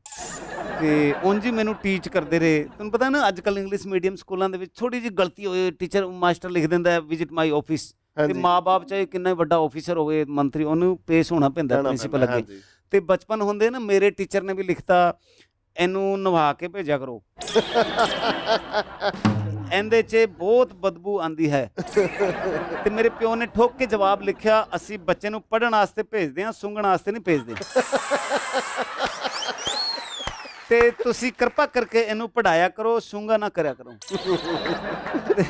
ਤੇ ਉਂਝ ਹੀ ਮੈਨੂੰ ਟੀਚ ਕਰਦੇ ਰਹੇ ਤੁਹਾਨੂੰ ਪਤਾ ਨਾ ਅੱਜ ਕੱਲ ਇੰਗਲਿਸ਼ ਮੀਡੀਅਮ ਸਕੂਲਾਂ ਦੇ ਵਿੱਚ ਥੋੜੀ ਜਿਹੀ ਗਲਤੀ ਹੋਏ ਟੀਚਰ ਮਾਸਟਰ ਲਿਖ ਦਿੰਦਾ ਹੈ ਵਿਜ਼ਿਟ ਮਾਈ ਆਫਿਸ ਤੇ ਮਾਪੇ ਚਾਹੇ ਕਿੰਨਾ ਵੱਡਾ ਆਫੀਸਰ ਹੋਵੇ ਮੰਤਰੀ ਉਹਨੂੰ ਪੇਸ਼ ਹੋਣਾ ਪੈਂਦਾ ਪ੍ਰਿੰਸੀਪਲ ਅੱਗੇ ਤੇ ਬਚਪਨ ਹੁੰਦੇ ਨਾ ਮੇਰੇ ਟੀਚਰ ਨੇ ਵੀ ਲਿਖਤਾ ਇਹਨੂੰ ਨਵਾ ਕੇ ਭੇਜਿਆ ਕਰੋ (laughs) ਇਹਦੇ 'ਚ ਬਹੁਤ ਬਦਬੂ ਆਂਦੀ ਹੈ ਤੇ ਮੇਰੇ ਪਿਓ ਨੇ ਠੋਕ ਕੇ ਜਵਾਬ ਲਿਖਿਆ ਅਸੀਂ ਬੱਚੇ ਨੂੰ ਪੜਨ ਵਾਸਤੇ ਭੇਜਦੇ ਆਂ ਸੁੰਘਣ ਵਾਸਤੇ ਨਹੀਂ ਭੇਜਦੇ ਤੇ ਤੁਸੀਂ ਕਿਰਪਾ ਕਰਕੇ ਇਹਨੂੰ ਪੜਾਇਆ ਕਰੋ ਸੁੰਗਾ ਨਾ ਕਰਿਆ ਕਰੋ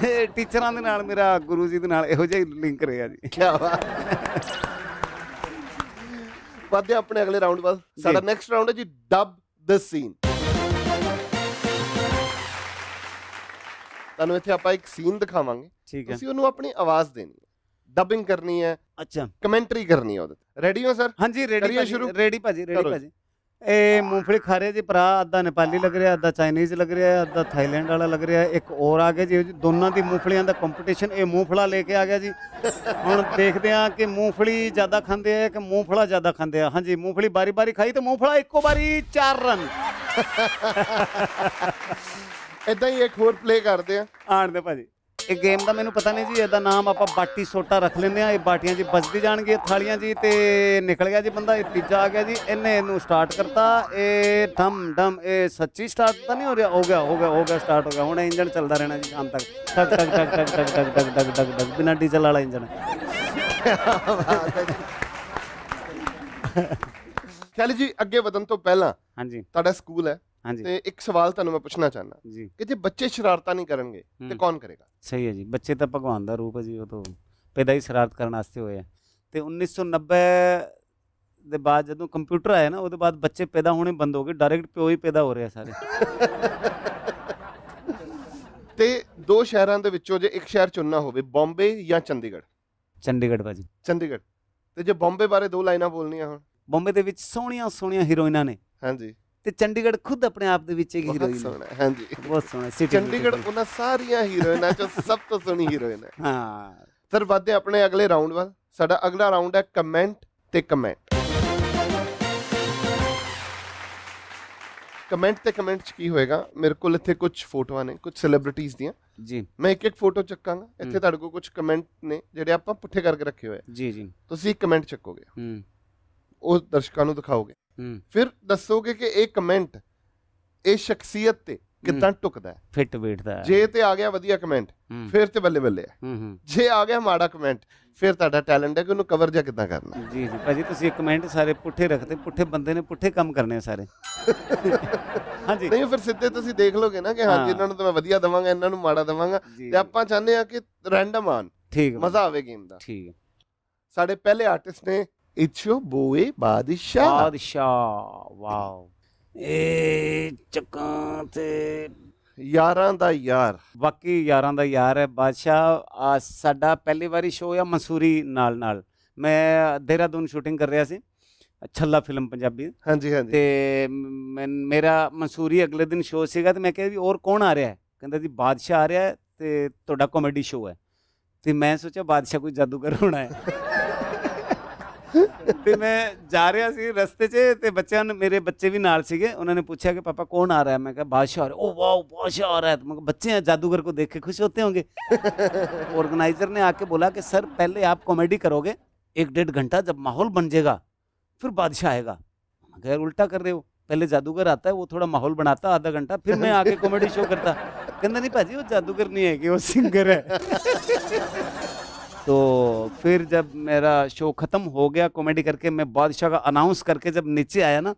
ਤੇ ਟੀਚਰਾਂ ਦੇ ਨਾਲ ਮੇਰਾ ਗੁਰੂ ਜੀ ਦੇ ਨਾਲ ਇਹੋ ਜਿਹਾ ਲਿੰਕ ਰਿਹਾ ਜੀ ਕੀ ਬਾਤ ਵਾਦਿਆ ਆਪਣੇ ਅਗਲੇ ਰਾਉਂਡ ਬਾਅਦ ਸਾਡਾ ਨੈਕਸਟ ਰਾਉਂਡ ਹੈ ਜੀ ਡਬ ਦ ਸੀਨ ਤੁਹਾਨੂੰ ਇੱਥੇ ਆਪਾਂ ਇੱਕ ਸੀਨ ਦਿਖਾਵਾਂਗੇ ਠੀਕ ਹੈ ਤੁਸੀਂ ਉਹਨੂੰ ਆਪਣੀ ਆਵਾਜ਼ ਦੇਣੀ ਹੈ ਡਬਿੰਗ ਕਰਨੀ ਹੈ ਅੱਛਾ ਕਮੈਂਟਰੀ ਕਰਨੀ ਹੈ ਉਹਦੇ ਤੇ ਰੈਡੀ ਹੋ ਸਰ ਹਾਂਜੀ ਰੈਡੀ ਸ਼ੁਰੂ ਰੈਡੀ ਭਾਜੀ ਰੈਡੀ ਭਾਜੀ ਇਹ ਮੂੰਫਲੀ ਖਾ ਰਹੇ ਜੀ ਭਰਾ ਅੱਧਾ ਨੇਪਾਲੀ ਲੱਗ ਰਿਹਾ ਅੱਧਾ ਚਾਈਨੀਜ਼ ਲੱਗ ਰਿਹਾ ਅੱਧਾ ਥਾਈਲੈਂਡ ਵਾਲਾ ਲੱਗ ਰਿਹਾ ਇੱਕ ਹੋਰ ਆ ਗਿਆ ਜੀ ਦੋਨਾਂ ਦੀ ਮੂੰਫਲੀਆਂ ਦਾ ਕੰਪੀਟੀਸ਼ਨ ਇਹ ਮੂੰਫਲਾ ਲੈ ਕੇ ਆ ਗਿਆ ਜੀ ਹੁਣ ਦੇਖਦੇ ਆ ਕਿ ਮੂੰਫਲੀ ਜ਼ਿਆਦਾ ਖਾਂਦੇ ਆ ਕਿ ਮੂੰਫਲਾ ਜ਼ਿਆਦਾ ਖਾਂਦੇ ਆ ਹਾਂਜੀ ਮੂੰਫਲੀ ਬਾਰੀ ਬਾਰੀ ਖਾਈ ਤੇ ਮੂੰਫਲਾ ਇੱਕੋ ਬਾਰੀ 4 ਰਨ ਇਦਾਂ ਹੀ ਇੱਕ ਹੋਰ ਪਲੇ ਕਰਦੇ ਆ ਆਣ ਦੇ ਭਾਜੀ ਇਹ ਗੇਮ ਦਾ ਮੈਨੂੰ ਪਤਾ ਨਹੀਂ ਜੀ ਇਹਦਾ ਨਾਮ ਆਪਾਂ ਬਾਟੀ ਸੋਟਾ ਰੱਖ ਲੈਂਦੇ ਆ ਇਹ ਬਾਟੀਆਂ ਜੀ ਵੱਜਦੀ ਜਾਣਗੀਆਂ ਥਾਲੀਆਂ ਜੀ ਤੇ ਨਿਕਲ ਗਿਆ ਜੀ ਬੰਦਾ ਇਹ ਤੀਜਾ ਆ ਗਿਆ ਜੀ ਇਹਨੇ ਇਹਨੂੰ ਸਟਾਰਟ ਕਰਤਾ ਇਹ ਧਮ ਧਮ ਇਹ ਸੱਚੀ ਸਟਾਰਟ ਤਾਂ ਨਹੀਂ ਹੋ ਰਿਹਾ ਹੋ ਗਿਆ ਹੋ ਗਿਆ ਹੋ ਗਿਆ ਸਟਾਰਟ ਹੋ ਗਿਆ ਹੁਣ ਇੰਜਨ ਚੱਲਦਾ ਰਹਿਣਾ ਜੀ ਸ਼ਾਮ ਤੱਕ ਟਕ ਟਕ ਟਕ ਟਕ ਟਕ ਟਕ ਟਕ ਟਕ ਟਕ ਟਕ ਬਿਨਾਂ ਡੀਜ਼ਲ ਵਾਲਾ ਇੰਜਨ ਚੱਲ ਜੀ ਅੱਗੇ ਵਧਣ ਤੋਂ ਪਹਿਲਾਂ ਹਾਂਜੀ ਤੁਹਾਡਾ ਸਕੂਲ ਹੈ ਤੇ ਇੱਕ ਸਵਾਲ ਤੁਹਾਨੂੰ ਮੈਂ ਪੁੱਛਣਾ ਚਾਹੁੰਦਾ ਕਿ ਜੇ ਬੱਚੇ ਸ਼ਰਾਰਤਾਂ ਨਹੀਂ ਕਰਨਗੇ ਤੇ ਕੌਣ ਕਰੇਗਾ ਸਹੀ ਹੈ ਜੀ ਬੱਚੇ ਤਾਂ ਭਗਵਾਨ ਦਾ ਰੂਪ ਹੈ ਜੀ ਉਹ ਤਾਂ ਪੈਦਾ ਹੀ ਸ਼ਰਾਰਤ ਕਰਨ ਵਾਸਤੇ ਹੋਏ ਆ ਤੇ 1990 ਦੇ ਬਾਅਦ ਜਦੋਂ ਕੰਪਿਊਟਰ ਆਇਆ ਨਾ ਉਹਦੇ ਬਾਅਦ ਬੱਚੇ ਪੈਦਾ ਹੋਣੇ ਬੰਦ ਹੋ ਗਏ ਡਾਇਰੈਕਟ ਪਿਓ ਹੀ ਪੈਦਾ ਹੋ ਰਿਹਾ ਸਾਰੇ (laughs) ਤੇ ਦੋ ਸ਼ਹਿਰਾਂ ਦੇ ਵਿੱਚੋਂ ਜੇ ਇੱਕ ਸ਼ਹਿਰ ਚੁਣਨਾ ਹੋਵੇ ਬੰਬੇ ਜਾਂ ਚੰਡੀਗੜ੍ਹ ਚੰਡੀਗੜ੍ਹ ਭਾਜੀ ਚੰਡੀਗੜ੍ਹ ਤੇ ਜੇ ਬੰਬੇ ਬਾਰੇ ਦੋ ਲਾਈਨਾਂ ਬੋਲਣੀਆਂ ਹੁਣ ਬੰਬੇ ਦੇ ਵਿੱਚ ਸੋਹਣੀਆਂ ਸੋਹਣੀਆਂ ਹੀਰੋਇਨਾਂ ਨੇ ਹਾਂਜੀ ਤੇ ਚੰਡੀਗੜ੍ਹ ਖੁਦ ਆਪਣੇ ਆਪ ਦੇ ਵਿੱਚ ਇੱਕ ਹੀਰੋਇਨ ਹੈ ਹਾਂਜੀ ਬਹੁਤ ਸੋਹਣਾ ਸਿਟੀ ਚੰਡੀਗੜ੍ਹ ਉਹਨਾਂ ਸਾਰੀਆਂ ਹੀਰੋਇਨਾਂ ਚੋਂ ਸਭ ਤੋਂ ਸੋਹਣੀ ਹੀਰੋਇਨ ਹੈ ਹਾਂ ਫਿਰ ਵਧਦੇ ਆਪਣੇ ਅਗਲੇ ਰਾਉਂਡ ਵੱਲ ਸਾਡਾ ਅਗਲਾ ਰਾਉਂਡ ਹੈ ਕਮੈਂਟ ਤੇ ਕਮੈਂਟ ਕਮੈਂਟ ਤੇ ਕਮੈਂਟ ਚ ਕੀ ਹੋਏਗਾ ਮੇਰੇ ਕੋਲ ਇੱਥੇ ਕੁਝ ਫੋਟੋਆਂ ਨੇ ਕੁਝ ਸੈਲੀਬ੍ਰਿਟੀਜ਼ ਦੀਆਂ ਜੀ ਮੈਂ ਇੱਕ ਇੱਕ ਫੋਟੋ ਚੱਕਾਂਗਾ ਇੱਥੇ ਤੁਹਾਡੇ ਕੋਲ ਕੁਝ ਕਮੈਂਟ ਨੇ ਜਿਹੜੇ ਆਪਾਂ ਪੁੱਠੇ ਕਰਕੇ ਰੱਖੇ ਹੋਏ ਆ ਜੀ ਜੀ ਤੁਸੀਂ ਕਮੈਂਟ ਚੱਕੋਗੇ ਹੂੰ ਉਹ ਦਰਸ਼ਕਾਂ ਨੂੰ ਦਿਖਾਓਗੇ ਫਿਰ ਦੱਸੋਗੇ ਕਿ ਇਹ ਕਮੈਂਟ ਇਹ ਸ਼ਖਸੀਅਤ ਤੇ ਕਿਦਾਂ ਟੁਕਦਾ ਹੈ ਫਿੱਟ ਬੈਠਦਾ ਜੇ ਤੇ ਆ ਗਿਆ ਵਧੀਆ ਕਮੈਂਟ ਫਿਰ ਤੇ ਬੱਲੇ ਬੱਲੇ ਜੇ ਆ ਗਿਆ ਮਾੜਾ ਕਮੈਂਟ ਫਿਰ ਤੁਹਾਡਾ ਟੈਲੈਂਟ ਹੈ ਕਿ ਉਹਨੂੰ ਕਵਰ ਜਾਂ ਕਿਦਾਂ ਕਰਨਾ ਜੀ ਜੀ ਭਾਜੀ ਤੁਸੀਂ ਕਮੈਂਟ ਸਾਰੇ ਪੁੱਠੇ ਰੱਖਦੇ ਪੁੱਠੇ ਬੰਦੇ ਨੇ ਪੁੱਠੇ ਕੰਮ ਕਰਨੇ ਸਾਰੇ (laughs) ਹਾਂਜੀ ਨਹੀਂ ਫਿਰ ਸਿੱਧੇ ਤੁਸੀਂ ਦੇਖ ਲੋਗੇ ਨਾ ਕਿ ਹਾਂਜੀ ਇਹਨਾਂ ਨੂੰ ਤਾਂ ਮੈਂ ਵਧੀਆ ਦਵਾਂਗਾ ਇਹਨਾਂ ਨੂੰ ਮਾੜਾ ਦਵਾਂਗਾ ਤੇ ਆਪਾਂ ਚਾਹੁੰਦੇ ਆ ਕਿ ਰੈਂਡਮ ਆਨ ਠੀਕ ਮਜ਼ਾ ਆਵੇ ਗੇਮ ਦਾ ਠੀਕ ਸਾਡੇ ਪਹਿਲੇ ਆਰਟਿਸਟ ਨੇ it's your boy Badshah. Badshah wow ਇਹ ਚੱਕਾਂ ਤੇ ਯਾਰਾਂ ਦਾ ਯਾਰ ਬਾਕੀ ਯਾਰਾਂ ਦਾ ਯਾਰ ਹੈ ਬਾਦਸ਼ਾਹ ਆ ਸਾਡਾ ਪਹਿਲੀ ਵਾਰੀ ਸ਼ੋਅ ਆ ਮਸੂਰੀ ਨਾਲ ਨਾਲ ਮੈਂ ਦੇਹਰਾਦੂਨ ਸ਼ੂਟਿੰਗ ਕਰ ਰਿਹਾ ਸੀ ਛੱਲਾ ਫਿਲਮ ਪੰਜਾਬੀ ਹਾਂਜੀ ਹਾਂਜੀ ਤੇ ਮੈਂ- ਮੇਰਾ ਮਸੂਰੀ ਅਗਲੇ ਦਿਨ ਸ਼ੋਅ ਸੀਗਾ ਤੇ ਮੈਂ ਕਿਹਾ ਵੀ ਹੋਰ ਕੌਣ ਆ ਰਿਹਾ ਹੈ ਕਹਿੰਦਾ ਜੀ ਬਾਦਸ਼ਾਹ ਆ ਰਿਹਾ ਹੈ ਤੇ ਤੁਹਾਡਾ ਕਾਮੇਡੀ ਸ਼ੋਅ ਹੈ ਤੇ ਮੈਂ ਸੋਚਿਆ ਬਾਦਸ਼ਾਹ ਕੋਈ ਜਾਦੂਗਰ ਹੋਣਾ ਹੈ ਤੇ ਮੈਂ ਜਾ ਰਿਹਾ ਸੀ ਰਸਤੇ 'ਚ ਤੇ ਬੱਚਿਆਂ ਨੇ ਮੇਰੇ ਬੱਚੇ ਵੀ ਨਾਲ ਸੀਗੇ ਉਹਨਾਂ ਨੇ बच्चे जादूगर को देख के खुश होते होंगे ऑर्गेनाइजर (laughs) ने आके बोला कि सर पहले आप कॉमेडी करोगे एक डेढ़ घंटा जब माहौल बन जाएगा फिर बादशाह आएगा गैर उल्टा कर रहे हो पहले जादूगर आता है वो थोड़ा माहौल बनाता आधा घंटा फिर मैं आके कॉमेडी शो करता (laughs) कहना नहीं भाजी वो जादूगर नहीं है कि वो सिंगर है (laughs) तो फिर जब मेरा शो ख़त्म हो गया कॉमेडी करके मैं बादशाह का अनाउंस करके जब नीचे आया ना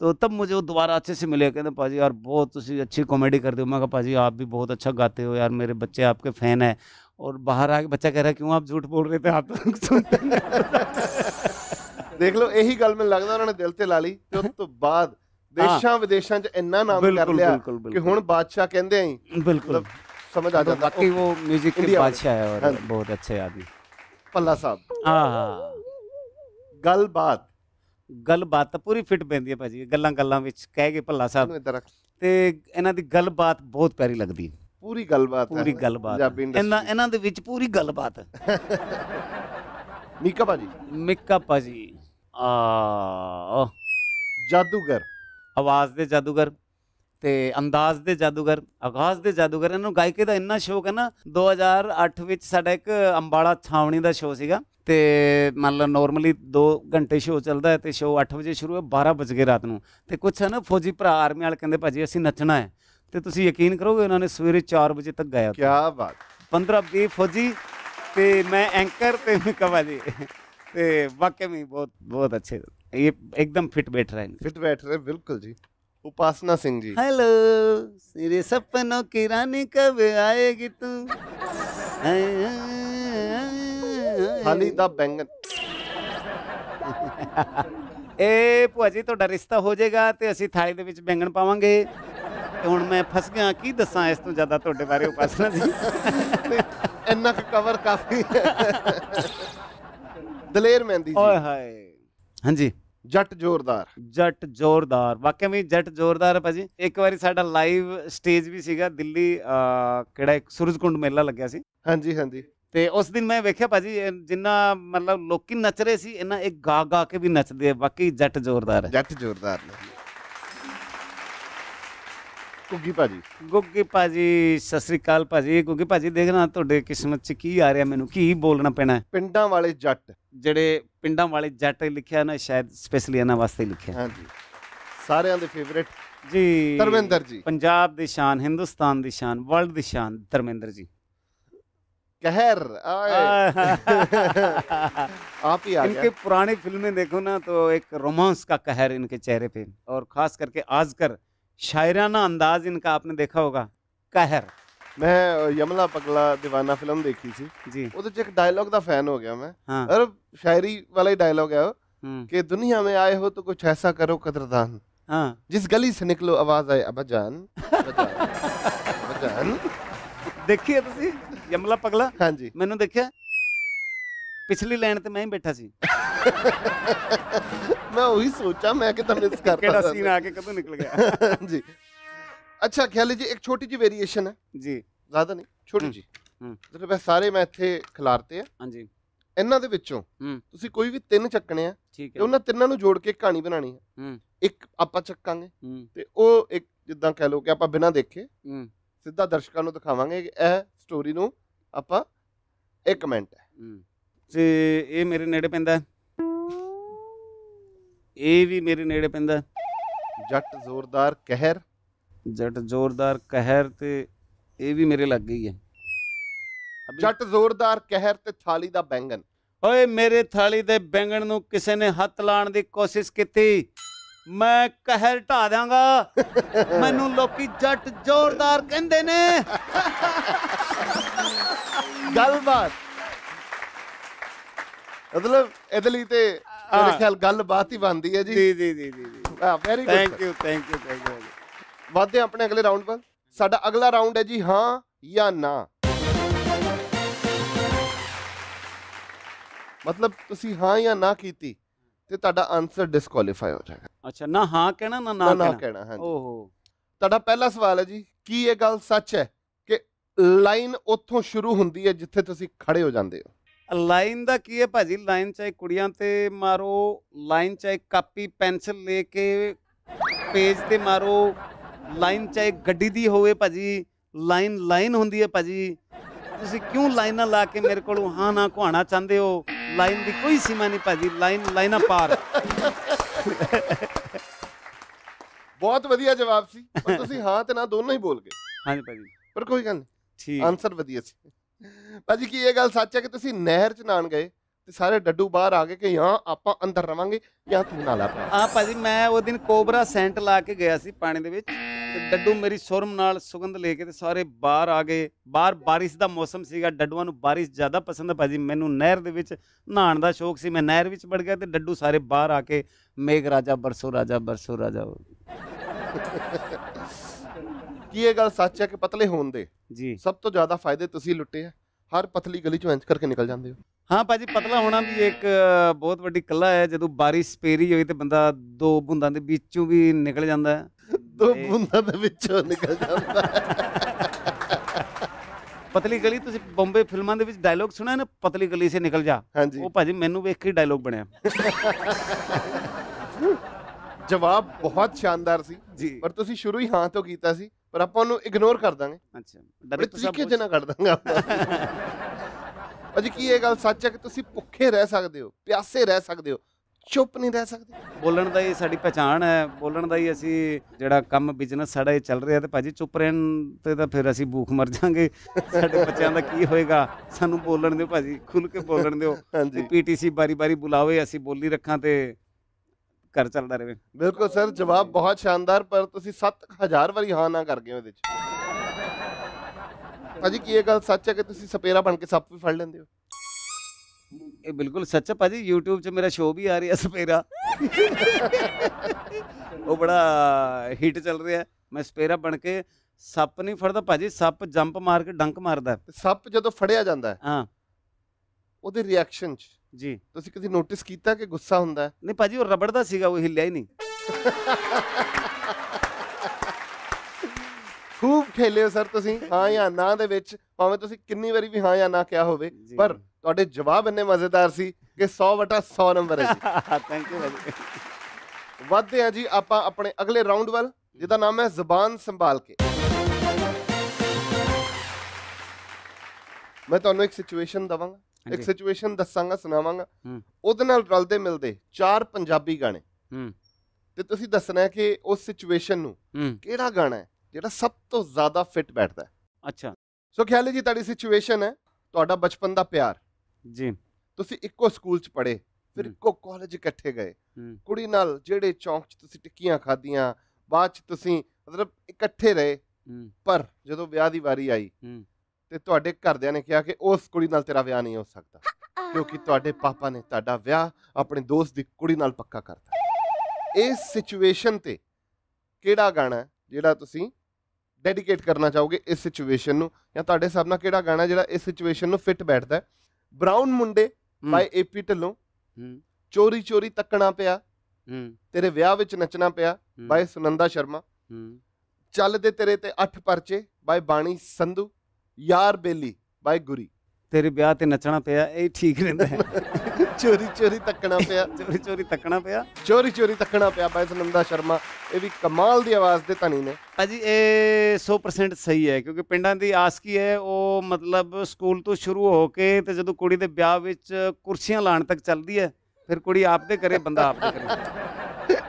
तो तब मुझे वो दोबारा अच्छे से मिले कहते पाजी यार बहुत तुम अच्छी कॉमेडी करते हो मैं कहा पाजी आप भी बहुत अच्छा गाते हो यार मेरे बच्चे आपके फ़ैन हैं और बाहर आके बच्चा कह रहा है क्यों आप झूठ बोल रहे थे आप तो सुनते ਦੇਖ ਲਓ ਇਹੀ ਗੱਲ ਮੈਨੂੰ दिल से ला ली तो, तो बाद ਲਈ ਤੇ ਉਸ ਤੋਂ ਬਾਅਦ ਦੇਸ਼ਾਂ ਵਿਦੇਸ਼ਾਂ है ਇੰਨਾ ਨਾਮ ਕਰ ਲਿਆ ਪੱਲਾ ਸਾਹਿਬ ਬਾਤ ਗੱਲਬਾਤ ਗੱਲਬਾਤ ਤਾਂ ਪੂਰੀ ਫਿੱਟ ਪੈਂਦੀ ਹੈ ਭਾਜੀ ਗੱਲਾਂ ਗੱਲਾਂ ਵਿੱਚ ਕਹਿ ਕੇ ਪੱਲਾ ਸਾਹਿਬ ਤੇ ਇਹਨਾਂ ਦੀ ਗੱਲਬਾਤ ਬਹੁਤ ਪਿਆਰੀ ਲੱਗਦੀ ਹੈ ਪੂਰੀ ਗੱਲਬਾਤ ਪੂਰੀ ਗੱਲਬਾਤ ਇਹਨਾਂ ਇਹਨਾਂ ਦੇ ਵਿੱਚ ਪੂਰੀ ਗੱਲਬਾਤ ਮਿੱਕਾ ਭਾਜੀ ਮਿੱਕਾ ਭਾਜੀ ਆ ਜਾਦੂਗਰ ਆਵਾਜ਼ ਦੇ ਜਾਦੂਗਰ ਤੇ ਅੰਦਾਜ਼ ਦੇ ਜਾਦੂਗਰ ਆਗਾਜ਼ ਦੇ ਜਾਦੂਗਰ ਇਹਨਾਂ ਨੂੰ ਗਾਇਕੀ ਦਾ ਇੰਨਾ ਸ਼ੌਕ ਹੈ ਨਾ 2008 ਵਿੱਚ ਸਾਡਾ ਇੱਕ ਅੰਬਾਲਾ ਛਾਵਣੀ ਦਾ ਸ਼ੋਅ ਸੀਗਾ ਤੇ ਮੰਨ ਲਓ ਨਾਰਮਲੀ 2 ਘੰਟੇ ਸ਼ੋਅ ਚੱਲਦਾ ਹੈ ਤੇ ਸ਼ੋਅ 8 ਵਜੇ ਸ਼ੁਰੂ ਹੈ 12 ਵਜੇ ਰਾਤ ਨੂੰ ਤੇ ਕੁਝ ਹੈ ਨਾ ਫੌਜੀ ਭਰਾ ਆਰਮੀ ਵਾਲੇ ਕਹਿੰਦੇ ਭਾਜੀ ਅਸੀਂ ਨੱਚਣਾ ਹੈ ਤੇ ਤੁਸੀਂ ਯਕੀਨ ਕਰੋਗੇ ਉਹਨਾਂ ਨੇ ਸਵੇਰੇ 4 ਵਜੇ ਤੱਕ ਗਾਇਆ ਕੀ ਬਾਤ 15 ਵੀ ਫੌਜੀ ਤੇ ਮੈਂ ਐਂਕਰ ਤੇ ਕਵਾ ਜੀ ਤੇ ਵਾਕਈ ਬਹੁਤ ਬਹੁਤ ਅੱਛੇ ਇਹ ਇੱਕਦਮ ਫਿੱਟ ਬੈਠ ਰਹੇ ਨੇ ਫਿੱਟ ਬੈਠ ਰਹੇ ਬਿਲਕੁਲ ਜੀ ਉਪਾਸਨਾ ਸਿੰਘ ਜੀ ਹੈਲੋ ਸਿਰੇ ਸਪਨੋ ਕੀ ਰਾਨੀ ਕਬ ਆਏਗੀ ਤੂੰ ਹਾਲੀ ਦਾ बैंगन ਏ ਭੂਆ ਜੀ ਤੁਹਾਡਾ ਰਿਸ਼ਤਾ ਹੋ ਜਾਏਗਾ ਤੇ ਅਸੀਂ ਥਾਲੀ ਦੇ ਵਿੱਚ ਬੈਂਗਣ ਪਾਵਾਂਗੇ ਤੇ ਹੁਣ ਮੈਂ ਫਸ ਗਿਆ ਕੀ ਦੱਸਾਂ ਇਸ ਤੋਂ ਜ਼ਿਆਦਾ ਤੁਹਾਡੇ ਬਾਰੇ ਉਪਾਸਨਾ ਜੀ ਇੰਨਾ ਕੁ ਕਵਰ ਕਾਫੀ ਹੈ ਦਲੇਰ ਮਹਿੰਦੀ ਜੀ ਓਏ ਹਾਏ ਹਾਂਜੀ ਜੱਟ ਜ਼ੋਰਦਾਰ ਜੱਟ ਜ਼ੋਰਦਾਰ ਵਾਕਿਆ ਵਿੱਚ ਜੱਟ ਜ਼ੋਰਦਾਰ ਹੈ ਭਾਜੀ ਇੱਕ ਵਾਰੀ ਸਾਡਾ ਲਾਈਵ ਸਟੇਜ ਵੀ ਸੀਗਾ ਦਿੱਲੀ ਕਿਹੜਾ ਇੱਕ ਸੂਰਜਕੁੰਡ ਮੇਲਾ ਲੱਗਿਆ ਸੀ ਹਾਂਜੀ ਹਾਂਜੀ ਤੇ ਉਸ ਦਿਨ ਮੈਂ ਵੇਖਿਆ ਭਾਜੀ ਜਿੰਨਾ ਮਤਲਬ ਲੋਕੀ ਨੱਚ ਰਹੇ ਸੀ ਇਹਨਾਂ ਇੱਕ ਗਾ ਗਾ ਕੇ ਵੀ ਨੱਚਦੇ ਆ ਵਾਕਈ ਜੱਟ ਜ਼ੋਰਦਾਰ ਹੈ ਜੱਟ ਜ਼ੋਰਦਾਰ ਨੇ ਗੁੱਗੀ ਭਾਜੀ ਗੁੱਗੀ ਭਾਜੀ ਸਤਿ ਸ੍ਰੀ ਅਕਾਲ ਭਾਜੀ ਗੁੱਗੀ ਭਾਜੀ ਦੇਖਣਾ ਤੁਹਾਡੇ ਕਿਸਮਤ 'ਚ ਕੀ ਆ ਰਿਹਾ ਮੈਨੂੰ ਕੀ ਬੋਲਣਾ ਪੈਣਾ ਪਿੰਡਾਂ ਵਾਲੇ ਜੱਟ जड़े पिंड वाले जट लिखे ना शायद स्पेशली इन्होंने वास्ते लिखे हाँ जी सारे फेवरेट जी धर्मेंद्र जी पंजाब की शान हिंदुस्तान की शान वर्ल्ड की शान धर्मेंद्र जी कहर (laughs) आप ही आ इनके पुराने फिल्में देखो ना तो एक रोमांस का कहर इनके चेहरे पे और खास करके आजकर शायराना अंदाज इनका आपने देखा होगा कहर ਮੈਂ ਯਮਲਾ ਪਗਲਾ دیਵਾਨਾ ਫਿਲਮ ਦੇਖੀ ਸੀ ਜੀ ਉਹਦੇ ਚ ਇੱਕ ਡਾਇਲੌਗ ਦਾ ਫੈਨ ਹੋ ਗਿਆ ਮੈਂ ਅਰ ਸ਼ਾਇਰੀ ਵਾਲਾ ਹੀ ਡਾਇਲੌਗ ਹੈ कि दुनिया में आए हो तो कुछ ऐसा करो कदरदान हाँ। जिस गली से निकलो आवाज आए अबा जान अबा जान ਦੇਖੀ ਹੈ ਤੁਸੀਂ ਯਮਲਾ ਪਗਲਾ ਹਾਂਜੀ ਮੈਨੂੰ ਦੇਖਿਆ ਪਿਛਲੀ ਲਾਈਨ ਤੇ ਮੈਂ ਹੀ ਬੈਠਾ ਸੀ ਮੈਂ ਉਹੀ ਸੋਚਾ ਮੈਂ ਕਿ ਤੁਹਾਨੂੰ ਇਸ ਕਰਤਾ ਕਿਹੜਾ ਸੀਨ ਆ ਕੇ ਕਦੋਂ ਨਿਕਲ ਗਿਆ ਜੀ ਅੱਛਾ ਖਿਆਲੀ ਜੀ ਇੱਕ ਛੋਟੀ ਜੀ ਵੇਰੀਏਸ਼ਨ ਹੈ ਜੀ ਜ਼ਿਆਦਾ ਨਹੀਂ ਛੋਟੀ ਜੀ ਮਤਲਬ ਇਹ ਸਾਰੇ ਮੈਂ ਇੱਥੇ ਖਿਲਾਰਤੇ ਆ ਹਾਂਜੀ ਇਹਨਾਂ ਦੇ ਵਿੱਚੋਂ ਤੁਸੀਂ ਕੋਈ ਵੀ ਤਿੰਨ ਚੱਕਣੇ ਆ ਤੇ ਉਹਨਾਂ ਤਿੰਨਾਂ ਨੂੰ ਜੋੜ ਕੇ ਕਹਾਣੀ ਬਣਾਣੀ ਹੈ ਇੱਕ ਆਪਾਂ ਚੱਕਾਂਗੇ ਤੇ ਉਹ ਇੱਕ ਜਿੱਦਾਂ ਕਹਿ ਲੋ ਕਿ ਆਪਾਂ ਬਿਨਾਂ ਦੇਖੇ ਸਿੱਧਾ ਦਰਸ਼ਕਾਂ ਨੂੰ ਦਿਖਾਵਾਂਗੇ ਇਹ ਸਟੋਰੀ ਨੂੰ ਆਪਾਂ ਇੱਕ ਮਿੰਟ ਹੈ ਤੇ ਇਹ ਮੇਰੇ ਨੇੜੇ ਪੈਂਦਾ ਇਹ ਵੀ ਮੇਰੇ ਨੇੜੇ ਪੈਂਦਾ ਜੱਟ ਜ਼ੋਰਦਾਰ ਕਹਿਰ ਜੱਟ ਜ਼ੋਰਦਾਰ ਕਹਿਰ ਤੇ ਇਹ ਵੀ ਮੇਰੇ ਲੱਗ ਗਈ ਹੈ ਜੱਟ ਜ਼ੋਰਦਾਰ ਕਹਿਰ ਤੇ ਥਾਲੀ ਦਾ ਬੈਂਗਣ ਓਏ ਮੇਰੇ ਥਾਲੀ ਦੇ ਬੈਂਗਣ ਨੂੰ ਕਿਸੇ ਨੇ ਹੱਥ ਲਾਣ ਦੀ ਕੋਸ਼ਿਸ਼ ਕੀਤੀ ਮੈਂ ਕਹਿਰ ਢਾ ਦਾਂਗਾ ਮੈਨੂੰ ਲੋਕੀ ਜੱਟ ਜ਼ੋਰਦਾਰ ਕਹਿੰਦੇ ਨੇ ਗੱਲਬਾਤ ਮਤਲਬ ਇਹਦੇ ਲਈ ਤੇ ਮੇਰੇ ਖਿਆਲ ਗੱਲਬਾਤ ਹੀ ਬਣਦੀ ਹੈ ਜੀ ਜੀ ਜੀ ਜੀ ਜੀ very good thank you thank you thank you ਵਧਦੇ ਹਾਂ ਆਪਣੇ ਅਗਲੇ ਰਾਉਂਡ ਵੱਲ ਸਾਡਾ ਅਗਲਾ ਰਾਉਂਡ ਹੈ ਜੀ ਹਾਂ ਜਾਂ ਨਾ ਮਤਲਬ ਤੁਸੀਂ ਹਾਂ ਜਾਂ ਨਾ ਕੀਤੀ ਤੇ ਤੁਹਾਡਾ ਆਨਸਰ ਡਿਸਕੁਆਲੀਫਾਈ ਹੋ ਜਾਏਗਾ ਅੱਛਾ ਨਾ ਹਾਂ ਕਹਿਣਾ ਨਾ ਨਾ ਕਹਿਣਾ ਕਹਿਣਾ ਹਾਂਜੀ ਓਹੋ ਤੁਹਾਡਾ ਪਹਿਲਾ ਸਵਾਲ ਹੈ ਜੀ ਕੀ ਇਹ ਗੱਲ ਸੱਚ ਹੈ ਕਿ ਲਾਈਨ ਉੱਥੋਂ ਸ਼ੁਰੂ ਹੁੰਦੀ ਹੈ ਜਿੱਥੇ ਤੁਸੀਂ ਖੜੇ ਹੋ ਜਾਂਦੇ ਹੋ ਲਾਈਨ ਦਾ ਕੀ ਹੈ ਭਾਜੀ ਲਾਈਨ ਚਾਹੇ ਕੁੜੀਆਂ ਤੇ ਮਾਰੋ ਲਾਈਨ ਚਾਹੇ ਕਾਪੀ ਪੈਨਸਲ ਲੈ ਕੇ ਪੇਜ ਤੇ ਮਾਰੋ ਲਾਈਨ ਚਾਹੇ ਗੱਡੀ ਦੀ ਹੋਵੇ ਭਾਜੀ ਲਾਈਨ ਲਾਈਨ ਹੁੰਦੀ ਹੈ ਭਾਜੀ ਤੁਸੀਂ ਕਿਉਂ ਲਾਈਨਾਂ ਲਾ ਕੇ ਮੇਰੇ ਕੋਲੋਂ ਹਾਂ ਨਾ ਘਵਾਣਾ ਚਾਹੁੰਦੇ ਹੋ ਲਾਈਨ ਦੀ ਕੋਈ ਸੀਮਾ ਨਹੀਂ ਭਾਜੀ ਲਾਈਨ ਲਾਈਨਾਂ ਪਾਰ ਬਹੁਤ ਵਧੀਆ ਜਵਾਬ ਸੀ ਪਰ (laughs) ਤੁਸੀਂ ਹਾਂ ਤੇ ਨਾ ਦੋਨੋਂ ਹੀ ਬੋਲ ਗਏ ਹਾਂਜੀ ਭਾਜੀ ਪਰ ਕੋਈ ਗੱਲ ਨਹੀਂ ਠੀਕ ਆਨਸਰ ਵਧੀਆ ਸੀ ਭਾਜੀ ਕੀ ਇਹ ਗੱਲ ਸੱਚ ਹੈ ਕਿ ਤੁਸੀਂ ਨਹਿਰ 'ਚ ਨਾਣ ਗਏ ਤੇ ਸਾਰੇ ਡੱਡੂ ਬਾਹਰ ਆ ਗਏ ਕਿ ਹਾਂ ਆਪਾਂ ਅੰਦਰ ਰਵਾਂਗੇ ਜਾਂ ਤੂੰ ਨਾਲਾ ਪਾ ਆ ਭਾਜੀ ਮੈਂ ਉਹ ਦਿਨ ਕੋਬਰਾ ਸੈਂਟ ਲਾ ਕੇ ਗਿਆ ਸੀ ਪਾਣੀ ਦੇ ਵਿੱਚ ਤੇ ਡੱਡੂ ਮੇਰੀ ਸੁਰਮ ਨਾਲ ਸੁਗੰਧ ਲੈ ਕੇ ਤੇ ਸਾਰੇ ਬਾਹਰ ਆ ਗਏ ਬਾਹਰ ਬਾਰਿਸ਼ ਦਾ ਮੌਸਮ ਸੀਗਾ ਡੱਡੂਆਂ ਨੂੰ ਬਾਰਿਸ਼ ਜ਼ਿਆਦਾ ਪਸੰਦ ਹੈ ਭਾਜੀ ਮੈਨੂੰ ਨਹਿਰ ਦੇ ਵਿੱਚ ਨਹਾਣ ਦਾ ਸ਼ੌਕ ਸੀ ਮੈਂ ਨਹਿਰ ਵਿੱਚ ਵੜ ਗਿਆ ਤੇ ਡੱਡੂ ਸਾਰੇ ਬਾਹਰ ਆ ਕੇ ਮੇਗ ਰਾਜਾ ਬਰਸੋ ਰਾਜਾ ਬਰਸੋ ਰਾਜਾ ਕੀ ਇਹ ਗੱਲ ਸੱਚ ਹੈ ਕਿ ਪਤਲੇ ਹੋਣ ਦੇ ਜੀ ਸਭ ਤੋਂ ਜ਼ਿਆਦਾ ਫਾਇਦੇ ਤੁਸੀਂ ਲੁੱਟੇ ਆ ਹਰ ਪਤਲੀ ਗਲੀ ਚੋਂ ਇੰਚ ਕਰਕੇ ਨਿਕਲ ਜਾਂਦੇ ਹੋ ਹਾਂ ਭਾਜੀ ਪਤਲਾ ਹੋਣਾ ਵੀ ਇੱਕ ਬਹੁਤ ਵੱਡੀ ਕਲਾ ਹੈ ਜਦੋਂ ਬਾਰਿਸ਼ ਪੇਰੀ ਹੋਈ ਤੇ ਬੰਦਾ ਦੋ ਬੁੰਦਾਂ ਦੇ ਵਿੱਚੋਂ ਵੀ ਨਿਕਲ ਜਾਂਦਾ ਦੋ ਬੁੰਦਾਂ ਦੇ ਵਿੱਚੋਂ ਨਿਕਲ ਜਾਂਦਾ ਪਤਲੀ ਗਲੀ ਤੁਸੀਂ ਬੰਬੇ ਫਿਲਮਾਂ ਦੇ ਵਿੱਚ ਡਾਇਲੌਗ ਸੁਣਿਆ ਨਾ ਪਤਲੀ ਗਲੀ ਸੇ ਨਿਕਲ ਜਾ ਉਹ ਭਾਜੀ ਮੈਨੂੰ ਵੇਖ ਕੇ ਡਾਇਲੌਗ ਬਣਿਆ ਜਵਾਬ ਬਹੁਤ ਸ਼ਾਨਦਾਰ ਸੀ ਜੀ ਪਰ ਤੁਸੀਂ ਸ਼ੁਰੂ ਹੀ ਹਾਂ ਤੋਂ ਕੀਤਾ ਸੀ ਪਰ ਆਪਾਂ ਉਹਨੂੰ ਇਗਨੋਰ ਕਰ ਦਾਂਗੇ ਅੱਛਾ ਡਾਇਰੈਕਟ ਸਭ ਕੁਝ ਨਾ ਕਰ ਦਾਂਗਾ ਆਪਾਂ (laughs) ਅਜੀ ਕੀ ਇਹ ਗੱਲ ਸੱਚ ਹੈ ਕਿ ਤੁਸੀਂ ਭੁੱਖੇ ਰਹਿ ਸਕਦੇ ਹੋ ਪਿਆਸੇ ਰਹਿ ਸਕਦੇ ਹੋ ਚੁੱਪ ਨਹੀਂ ਰਹਿ ਸਕਦੇ ਬੋਲਣ ਦਾ ਹੀ ਸਾਡੀ ਪਛਾਣ ਹੈ ਬੋਲਣ ਦਾ ਹੀ ਅਸੀਂ ਜਿਹੜਾ ਕੰਮ ਬਿਜ਼ਨਸ ਸਾਡਾ ਇਹ ਚੱਲ ਰਿਹਾ ਤੇ ਭਾਜੀ ਚੁੱਪ ਰਹਿਣ ਤੇ ਤਾਂ ਫਿਰ ਅਸੀਂ ਭੂਖ ਮਰ ਜਾਾਂਗੇ ਸਾਡੇ ਬੱਚਿਆਂ ਦਾ ਕੀ ਹੋਏਗਾ ਸਾਨੂੰ ਬੋਲਣ ਦਿਓ ਭਾਜੀ ਖੁੱਲ ਕੇ ਬੋਲਣ ਦਿਓ ਪੀਟੀਸੀ ਬਾਰੀ-ਬਾਰੀ ਬੁਲਾਵੇ ਅਸੀਂ ਬੋਲੀ ਰੱਖਾਂ ਤੇ ਕਰ ਚੱਲਦਾ ਰਹੇ ਬਿਲਕੁਲ ਸਰ ਜਵਾਬ ਬਹੁਤ ਸ਼ਾਨਦਾਰ ਪਰ ਤੁਸੀਂ 7000 ਵਾਰੀ ਹਾਂ ਨਾ ਕਰ ਗਏ ਉਹਦੇ ਵਿੱਚ ਭਾਜੀ ਕੀ ਇਹ ਗੱਲ ਸੱਚ ਹੈ ਕਿ ਤੁਸੀਂ ਸਪੇਰਾ ਬਣ ਕੇ ਸੱਪ ਵੀ ਫੜ ਲੈਂਦੇ ਹੋ ਇਹ ਬਿਲਕੁਲ ਸੱਚ ਹੈ ਭਾਜੀ YouTube 'ਚ ਮੇਰਾ ਸ਼ੋਅ ਵੀ ਆ ਰਿਹਾ ਸਪੇਰਾ ਉਹ ਬੜਾ ਹਿੱਟ ਚੱਲ ਰਿਹਾ ਮੈਂ ਸਪੇਰਾ ਬਣ ਕੇ ਸੱਪ ਨਹੀਂ ਫੜਦਾ ਭਾਜੀ ਸੱਪ ਜੰਪ ਮਾਰ ਕੇ ਡੰਕ ਮਾਰਦਾ ਸੱਪ ਜਦੋਂ ਫੜਿਆ ਜਾਂਦਾ ਹੈ ਹਾਂ ਉਹਦੇ ਰਿਐਕਸ਼ਨ 'ਚ ਜੀ ਤੁਸੀਂ ਕਦੀ ਨੋਟਿਸ ਕੀਤਾ ਕਿ ਗੁੱਸਾ ਹੁੰਦਾ ਨਹੀਂ ਭਾਜੀ ਉਹ ਰਬੜ ਦਾ ਸੀਗਾ ਉਹ ਹਿੱਲਿਆ ਹੀ ਨਹੀਂ (laughs) ਖੂਬ ਖੇਲੇ ਹੋ ਸਰ ਤੁਸੀਂ ਹਾਂ ਜਾਂ ਨਾ ਦੇ ਵਿੱਚ ਭਾਵੇਂ ਤੁਸੀਂ ਕਿੰਨੀ ਵਾਰੀ ਵੀ ਹਾਂ ਜਾਂ ਨਾ ਕਿਹਾ ਹੋਵੇ ਪਰ ਤੁਹਾਡੇ ਜਵਾਬ ਇੰਨੇ ਮਜ਼ੇਦਾਰ ਸੀ ਕਿ 100 ਵਟਾ 100 ਨੰਬਰ ਹੈ ਜੀ ਥੈਂਕ ਯੂ ਬਹੁਤ ਵੱਧਦੇ ਆ ਜੀ ਆਪਾਂ ਆਪਣੇ ਅਗਲੇ ਰਾਉਂਡ ਵੱਲ ਜਿਹਦਾ ਨਾਮ ਹੈ ਜ਼ਬਾਨ ਸੰਭਾਲ ਕੇ ਮੈਂ ਤੁਹਾਨੂੰ ਇੱਕ ਸਿਚੁਏਸ਼ਨ ਦਵਾਂਗਾ ਇੱਕ ਸਿਚੁਏਸ਼ਨ ਦੱਸਾਂਗਾ ਸੁਣਾਵਾਂਗਾ ਉਹਦੇ ਨਾਲ ਰਲਦੇ ਮਿਲਦੇ ਚਾਰ ਪੰਜਾਬੀ ਗਾਣੇ ਤੇ ਤੁਸੀਂ ਦੱਸਣਾ ਹੈ ਕਿ ਉਸ ਸਿਚੁਏਸ਼ਨ ਨੂੰ ਕਿਹੜਾ ਗਾਣਾ ਹੈ ਜਿਹੜਾ ਸਭ ਤੋਂ ਜ਼ਿਆਦਾ ਫਿੱਟ ਬੈਠਦਾ ਹੈ ਅੱਛਾ ਸੋ ਖਿਆਲ ਜੀ ਤੁਹਾਡੀ ਸਿਚੁਏਸ਼ਨ ਹੈ ਤੁਹਾਡਾ ਬਚਪਨ ਦਾ ਪਿਆਰ ਜੀ ਤੁਸੀਂ ਇੱਕੋ ਸਕੂਲ 'ਚ ਪੜ੍ਹੇ ਫਿਰ ਇੱਕੋ ਕਾਲਜ ਇਕੱਠੇ ਗਏ ਕੁੜੀ ਨਾਲ ਜਿਹੜੇ ਚੌਂਕ 'ਚ ਤੁਸੀਂ ਟਿੱਕੀਆਂ ਖਾਧੀਆਂ ਬਾਅਦ 'ਚ ਤੁਸੀਂ ਮਤਲਬ ਇਕੱਠੇ ਰਹੇ ਪਰ ਜਦੋਂ ਵਿਆਹ ਦੀ ਵਾਰੀ ਆਈ ਤੇ ਤੁਹਾਡੇ ਘਰਦਿਆਂ ਨੇ ਕਿਹਾ ਕਿ ਉਸ ਕੁੜੀ ਨਾਲ ਤੇਰਾ ਵਿਆਹ ਨਹੀਂ ਹੋ ਸਕਦਾ ਕਿਉਂਕਿ ਤੁਹਾਡੇ ਪਾਪਾ ਨੇ ਤੁਹਾਡਾ ਵਿਆਹ ਆਪਣੇ ਦੋਸਤ ਦੀ ਕੁੜੀ ਨਾਲ ਪੱਕਾ ਕਰਤਾ ਇਸ ਸਿਚੁਏਸ਼ਨ ਤੇ ਕਿਹੜਾ ਗਾਣਾ ਜਿਹੜਾ ਤੁਸੀਂ ਡੈਡੀਕੇਟ ਕਰਨਾ ਚਾਹੋਗੇ ਇਸ ਸਿਚੁਏਸ਼ਨ ਨੂੰ ਜਾਂ ਤੁਹਾਡੇ ਹਿਸਾਬ ਨਾਲ ਕਿਹੜਾ ਗਾਣਾ ਜਿਹੜਾ ਇਸ ਸਿਚੁਏਸ਼ਨ ਨੂੰ ਫਿੱਟ ਬੈਠਦਾ ਹੈ ਬ੍ਰਾਊਨ ਮੁੰਡੇ ਬਾਈ ਏਪੀ ਢਿੱਲੋਂ ਚੋਰੀ ਚੋਰੀ ਤੱਕਣਾ ਪਿਆ ਤੇਰੇ ਵਿਆਹ ਵਿੱਚ ਨੱਚਣਾ ਪਿਆ ਬਾਈ ਸੁਨੰਦਾ ਸ਼ਰਮਾ ਚੱਲਦੇ ਤੇਰੇ ਤੇ ਅੱਠ ਪਰਚੇ ਬਾਈ ਬਾਣੀ ਸੰਧੂ ਯਾਰ ਬੇਲੀ ਬਾਈ ਗੁਰੀ ਤੇਰੇ ਵਿਆਹ ਤੇ ਨੱਚਣਾ ਪਿਆ ਇਹ ਠੀਕ ਰਹਿੰਦਾ ਹੈ (laughs) ਚੋਰੀ ਚੋਰੀ ਤੱਕਣਾ ਪਿਆ ਚੋਰੀ ਚੋਰੀ ਤੱਕਣਾ ਪਿਆ ਚੋਰੀ ਚੋਰੀ ਤੱਕਣਾ ਪਿਆ ਬਾਈ ਨੰਦਾ ਸ਼ਰਮਾ ਇਹ ਵੀ ਕਮਾਲ ਦੀ ਆਵਾਜ਼ ਦੇ ਧਨੀ ਨੇ ਭਾਜੀ ਇਹ 100% ਸਹੀ ਹੈ ਕਿਉਂਕਿ ਪਿੰਡਾਂ ਦੀ ਆਸ ਕੀ ਹੈ ਉਹ ਮਤਲਬ ਸਕੂਲ ਤੋਂ ਸ਼ੁਰੂ ਹੋ ਕੇ ਤੇ ਜਦੋਂ ਕੁੜੀ ਦੇ ਵਿਆਹ ਵਿੱਚ ਕੁਰਸੀਆਂ ਲਾਣ ਤੱਕ ਚੱਲਦੀ ਹੈ ਫਿਰ ਕੁੜੀ ਆਪ ਦੇ ਕਰੇ ਬੰਦਾ ਆਪ ਦੇ ਕਰੇ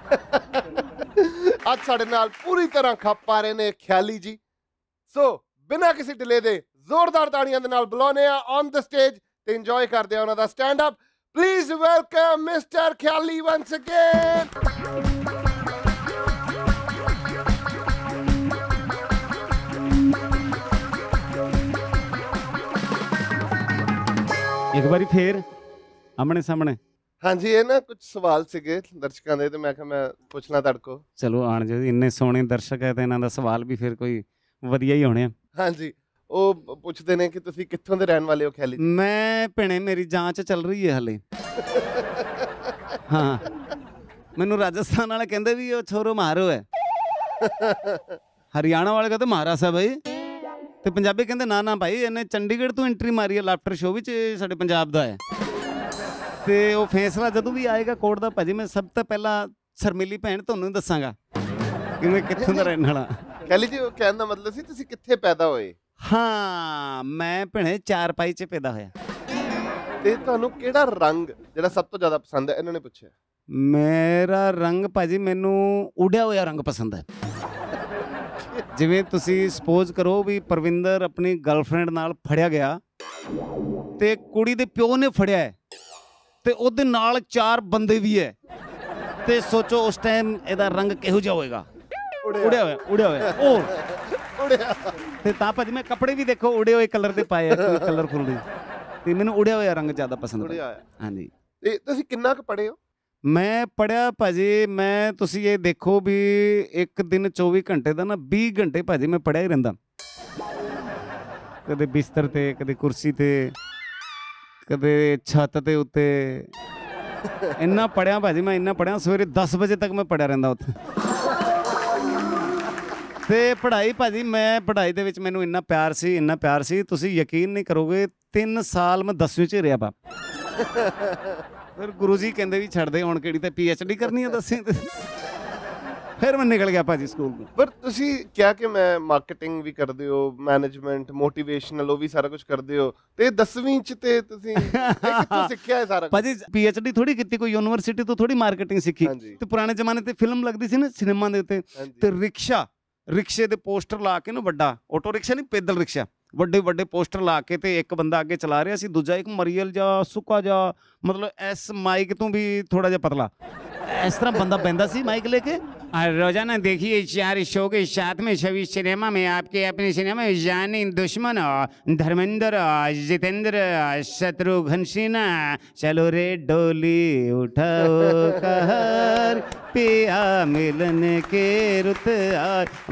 ਅੱਜ ਸਾਡੇ ਨਾਲ ਪੂਰੀ ਤਰ੍ਹਾਂ ਖੱਪ ਰਹੇ ਨੇ ਖਿਆਲੀ ਜੀ ਸੋ ਬਿਨਾਂ ਕਿਸੇ ਡਿਲੇ ਦੇ ਜ਼ੋਰਦਾਰ ਤਾੜੀਆਂ ਦੇ ਨਾਲ ਬੁਲਾਉਨੇ ਆ ਔਨ ਦ ਸਟੇਜ ਤੇ ਇੰਜੋਏ ਕਰਦੇ ਆ ਉਹਨਾਂ ਦਾ stand up Please welcome Mr. Khyali once again. ਇੱਕ ਵਾਰੀ ਫੇਰ ਆਮਣੇ ਸਾਹਮਣੇ ਹਾਂਜੀ ਇਹ ਨਾ ਕੁਝ ਸਵਾਲ ਸੀਗੇ ਦਰਸ਼ਕਾਂ ਦੇ ਤੇ ਮੈਂ ਕਿਹਾ ਮੈਂ ਪੁੱਛਣਾ ਤੜਕੋ ਚਲੋ ਆਣ ਜੀ ਇੰਨੇ ਸੋਹਣੇ ਦਰਸ਼ਕ ਹੈ ਤੇ ਇਹਨਾਂ ਦਾ ਸਵਾਲ ਵੀ ਫੇਰ ਕੋਈ ਵਧੀਆ ਹੀ ਹੋਣੇ ਆ ਹਾਂਜੀ ਉਹ ਪੁੱਛਦੇ ਨੇ ਕਿ ਤੁਸੀਂ ਕਿੱਥੋਂ ਦੇ ਰਹਿਣ ਵਾਲੇ ਹੋ ਖਿਆਲੀ ਮੈਂ ਭਿਣੇ ਮੇਰੀ ਜਾਂਚ ਚੱਲ ਰਹੀ ਹੈ ਹਲੇ ਹਾਂ ਮੈਨੂੰ ਰਾਜਸਥਾਨ ਵਾਲੇ ਕਹਿੰਦੇ ਵੀ ਉਹ ਛੋਰੋ ਮਾਰੋ ਹੈ ਹਰਿਆਣਾ ਵਾਲੇ ਕਹਿੰਦੇ ਮਹਾਰਾ ਸਾਹਿਬ ਹੈ ਤੇ ਪੰਜਾਬੀ ਕਹਿੰਦੇ ਨਾ ਨਾ ਭਾਈ ਇਹਨੇ ਚੰਡੀਗੜ੍ਹ ਤੋਂ ਐਂਟਰੀ ਮਾਰੀ ਹੈ ਲਾਫਟਰ ਸ਼ੋਅ ਵਿੱਚ ਸਾਡੇ ਪੰਜਾਬ ਦਾ ਹੈ ਤੇ ਉਹ ਫੈਸਲਾ ਜਦੋਂ ਵੀ ਆਏਗਾ ਕੋਰਟ ਦਾ ਭਾਜੀ ਮੈਂ ਸਭ ਤੋਂ ਪਹਿਲਾਂ ਸਰਮੇਲੀ ਭੈਣ ਤੁਹਾਨੂੰ ਦੱਸਾਂਗਾ ਕਿ ਮੈਂ ਕਿੱਥੋਂ ਦਾ ਰਹਿਣ ਵਾਲਾ ਕਹਿੰਦੀ ਜੀ ਉਹ ਕਹਿਣ ਦਾ ਮਤਲਬ ਸੀ ਤੁਸੀਂ ਕਿੱਥੇ ਪੈਦਾ ਹੋਏ ਹਾਂ ਮੈਂ ਭਣੇ ਪਾਈ 'ਚ ਪੈਦਾ ਹੋਇਆ ਤੇ ਤੁਹਾਨੂੰ ਕਿਹੜਾ ਰੰਗ ਜਿਹੜਾ ਸਭ ਤੋਂ ਜ਼ਿਆਦਾ ਪਸੰਦ ਹੈ ਇਹਨਾਂ ਨੇ ਪੁੱਛਿਆ ਮੇਰਾ ਰੰਗ ਭਾਜੀ ਮੈਨੂੰ ਉੜਿਆ ਹੋਇਆ ਰੰਗ ਪਸੰਦ ਹੈ ਜਿਵੇਂ ਤੁਸੀਂ ਸਪੋਜ਼ ਕਰੋ ਵੀ ਪਰਵਿੰਦਰ ਆਪਣੀ ਗਰਲਫ੍ਰੈਂਡ ਨਾਲ ਫੜਿਆ ਗਿਆ ਤੇ ਕੁੜੀ ਦੇ ਪਿਓ ਨੇ ਫੜਿਆ ਤੇ ਉਹਦੇ ਨਾਲ ਚਾਰ ਬੰਦੇ ਵੀ ਐ ਤੇ ਸੋਚੋ ਉਸ ਟਾਈਮ ਇਹਦਾ ਰੰਗ ਕਿਹੋ ਜਿਹਾ ਹੋਏਗਾ ਉੜਿਆ ਹੋਇਆ ਉੜਿਆ ਹੋਇਆ ਉਹ ਉੜਿਆ ਤੇ ਤਾਂ ਭਾਜੀ ਮੈਂ ਕੱਪੜੇ ਵੀ ਦੇਖੋ ਉੜੇ ਹੋਏ ਕਲਰ ਦੇ ਪਾਏ ਆ ਕਲਰਫੁਲ ਦੇ ਤੇ ਮੈਨੂੰ ਉੜਿਆ ਹੋਇਆ ਰੰਗ ਜ਼ਿਆਦਾ ਪਸੰਦ ਉੜਿਆ ਹਾਂਜੀ ਤੇ ਤੁਸੀਂ ਕਿੰਨਾ ਕੁ ਪੜਿਓ ਮੈਂ ਪੜਿਆ ਭਾਜੀ ਮੈਂ ਤੁਸੀਂ ਇਹ ਦੇਖੋ ਵੀ ਇੱਕ ਦਿਨ 24 ਘੰਟੇ ਦਾ ਨਾ 20 ਘੰਟੇ ਭਾਜੀ ਮੈਂ ਪੜਿਆ ਹੀ ਰਹਿੰਦਾ ਕਦੇ ਬਿਸਤਰ ਤੇ ਕਦੇ ਕੁਰਸੀ ਤੇ ਕਦੇ ਛੱਤ ਤੇ ਉੱਤੇ ਇੰਨਾ ਪੜਿਆ ਭਾਜੀ ਮੈਂ ਇੰਨਾ ਪੜਿਆ ਸਵੇਰੇ 10 ਵਜੇ ਤੱਕ ਮੈਂ ਪੜਿਆ ਰਹਿੰਦਾ ਉੱਥੇ ਤੇ ਪੜ੍ਹਾਈ ਭਾਜੀ ਮੈਂ ਪੜ੍ਹਾਈ ਦੇ ਵਿੱਚ ਮੈਨੂੰ ਇੰਨਾ ਪਿਆਰ ਸੀ ਇੰਨਾ ਪਿਆਰ ਸੀ ਤੁਸੀਂ ਯਕੀਨ ਨਹੀਂ ਕਰੋਗੇ 3 ਸਾਲ ਮੈਂ 10ਵੇਂ ਚ ਰਿਹਾ ਬਾ ਫਿਰ ਗੁਰੂ ਜੀ ਕਹਿੰਦੇ ਵੀ ਛੱਡ ਦੇ ਹੁਣ ਕਿਹੜੀ ਤੇ ਪੀਐਚਡੀ ਕਰਨੀ ਆ ਦੱਸੇ ਫਿਰ ਮੈਂ ਨਿਕਲ ਗਿਆ ਭਾਜੀ ਸਕੂਲ ਤੋਂ ਪਰ ਤੁਸੀਂ ਕਿਹਾ ਕਿ ਮੈਂ ਮਾਰਕੀਟਿੰਗ ਵੀ ਕਰਦੇ ਹੋ ਮੈਨੇਜਮੈਂਟ ਮੋਟੀਵੇਸ਼ਨਲ ਉਹ ਵੀ ਸਾਰਾ ਕੁਝ ਕਰਦੇ ਹੋ ਤੇ 10ਵੀਂ ਚ ਤੇ ਤੁਸੀਂ ਕਿੱਥੋਂ (laughs) ਸਿੱਖਿਆ ਹੈ ਸਾਰਾ ਭਾਜੀ ਪੀਐਚਡੀ ਥੋੜੀ ਕੀਤੀ ਕੋਈ ਯੂਨੀਵਰਸਿਟੀ ਤੋਂ ਥੋੜੀ ਮਾਰਕੀਟਿੰਗ ਸਿੱਖੀ ਤੇ ਪੁਰਾਣੇ ਜ਼ਮਾਨੇ ਤੇ ਫਿਲਮ ਲੱਗਦੀ ਸੀ ਨਾ ਸਿਨੇਮਾ ਦੇ ਉੱਤੇ ਤੇ ਰਿਕਸ਼ਾ रिक्शे के पोस्टर ला के ना ਵੱਡਾ ऑटो रिक्शा नहीं पैदल रिक्शा व्डे ਵੱਡੇ पोस्टर ला के तो एक बंदा अगे चला रहा दूजा एक मरियल जा सुा जा मतलब इस माइक तो भी थोड़ा जहा पतला इस तरह बंदा बहदा सी माइक लेके रोजाना देखिए चार शो के साथ में छवि सिनेमा में आपके अपने सिनेमा में जानी दुश्मन धर्मेंद्र जितेंद्र शत्रुघन सिन्हा चलो रे डोली उठाओ कहर पिया मिलन के रुत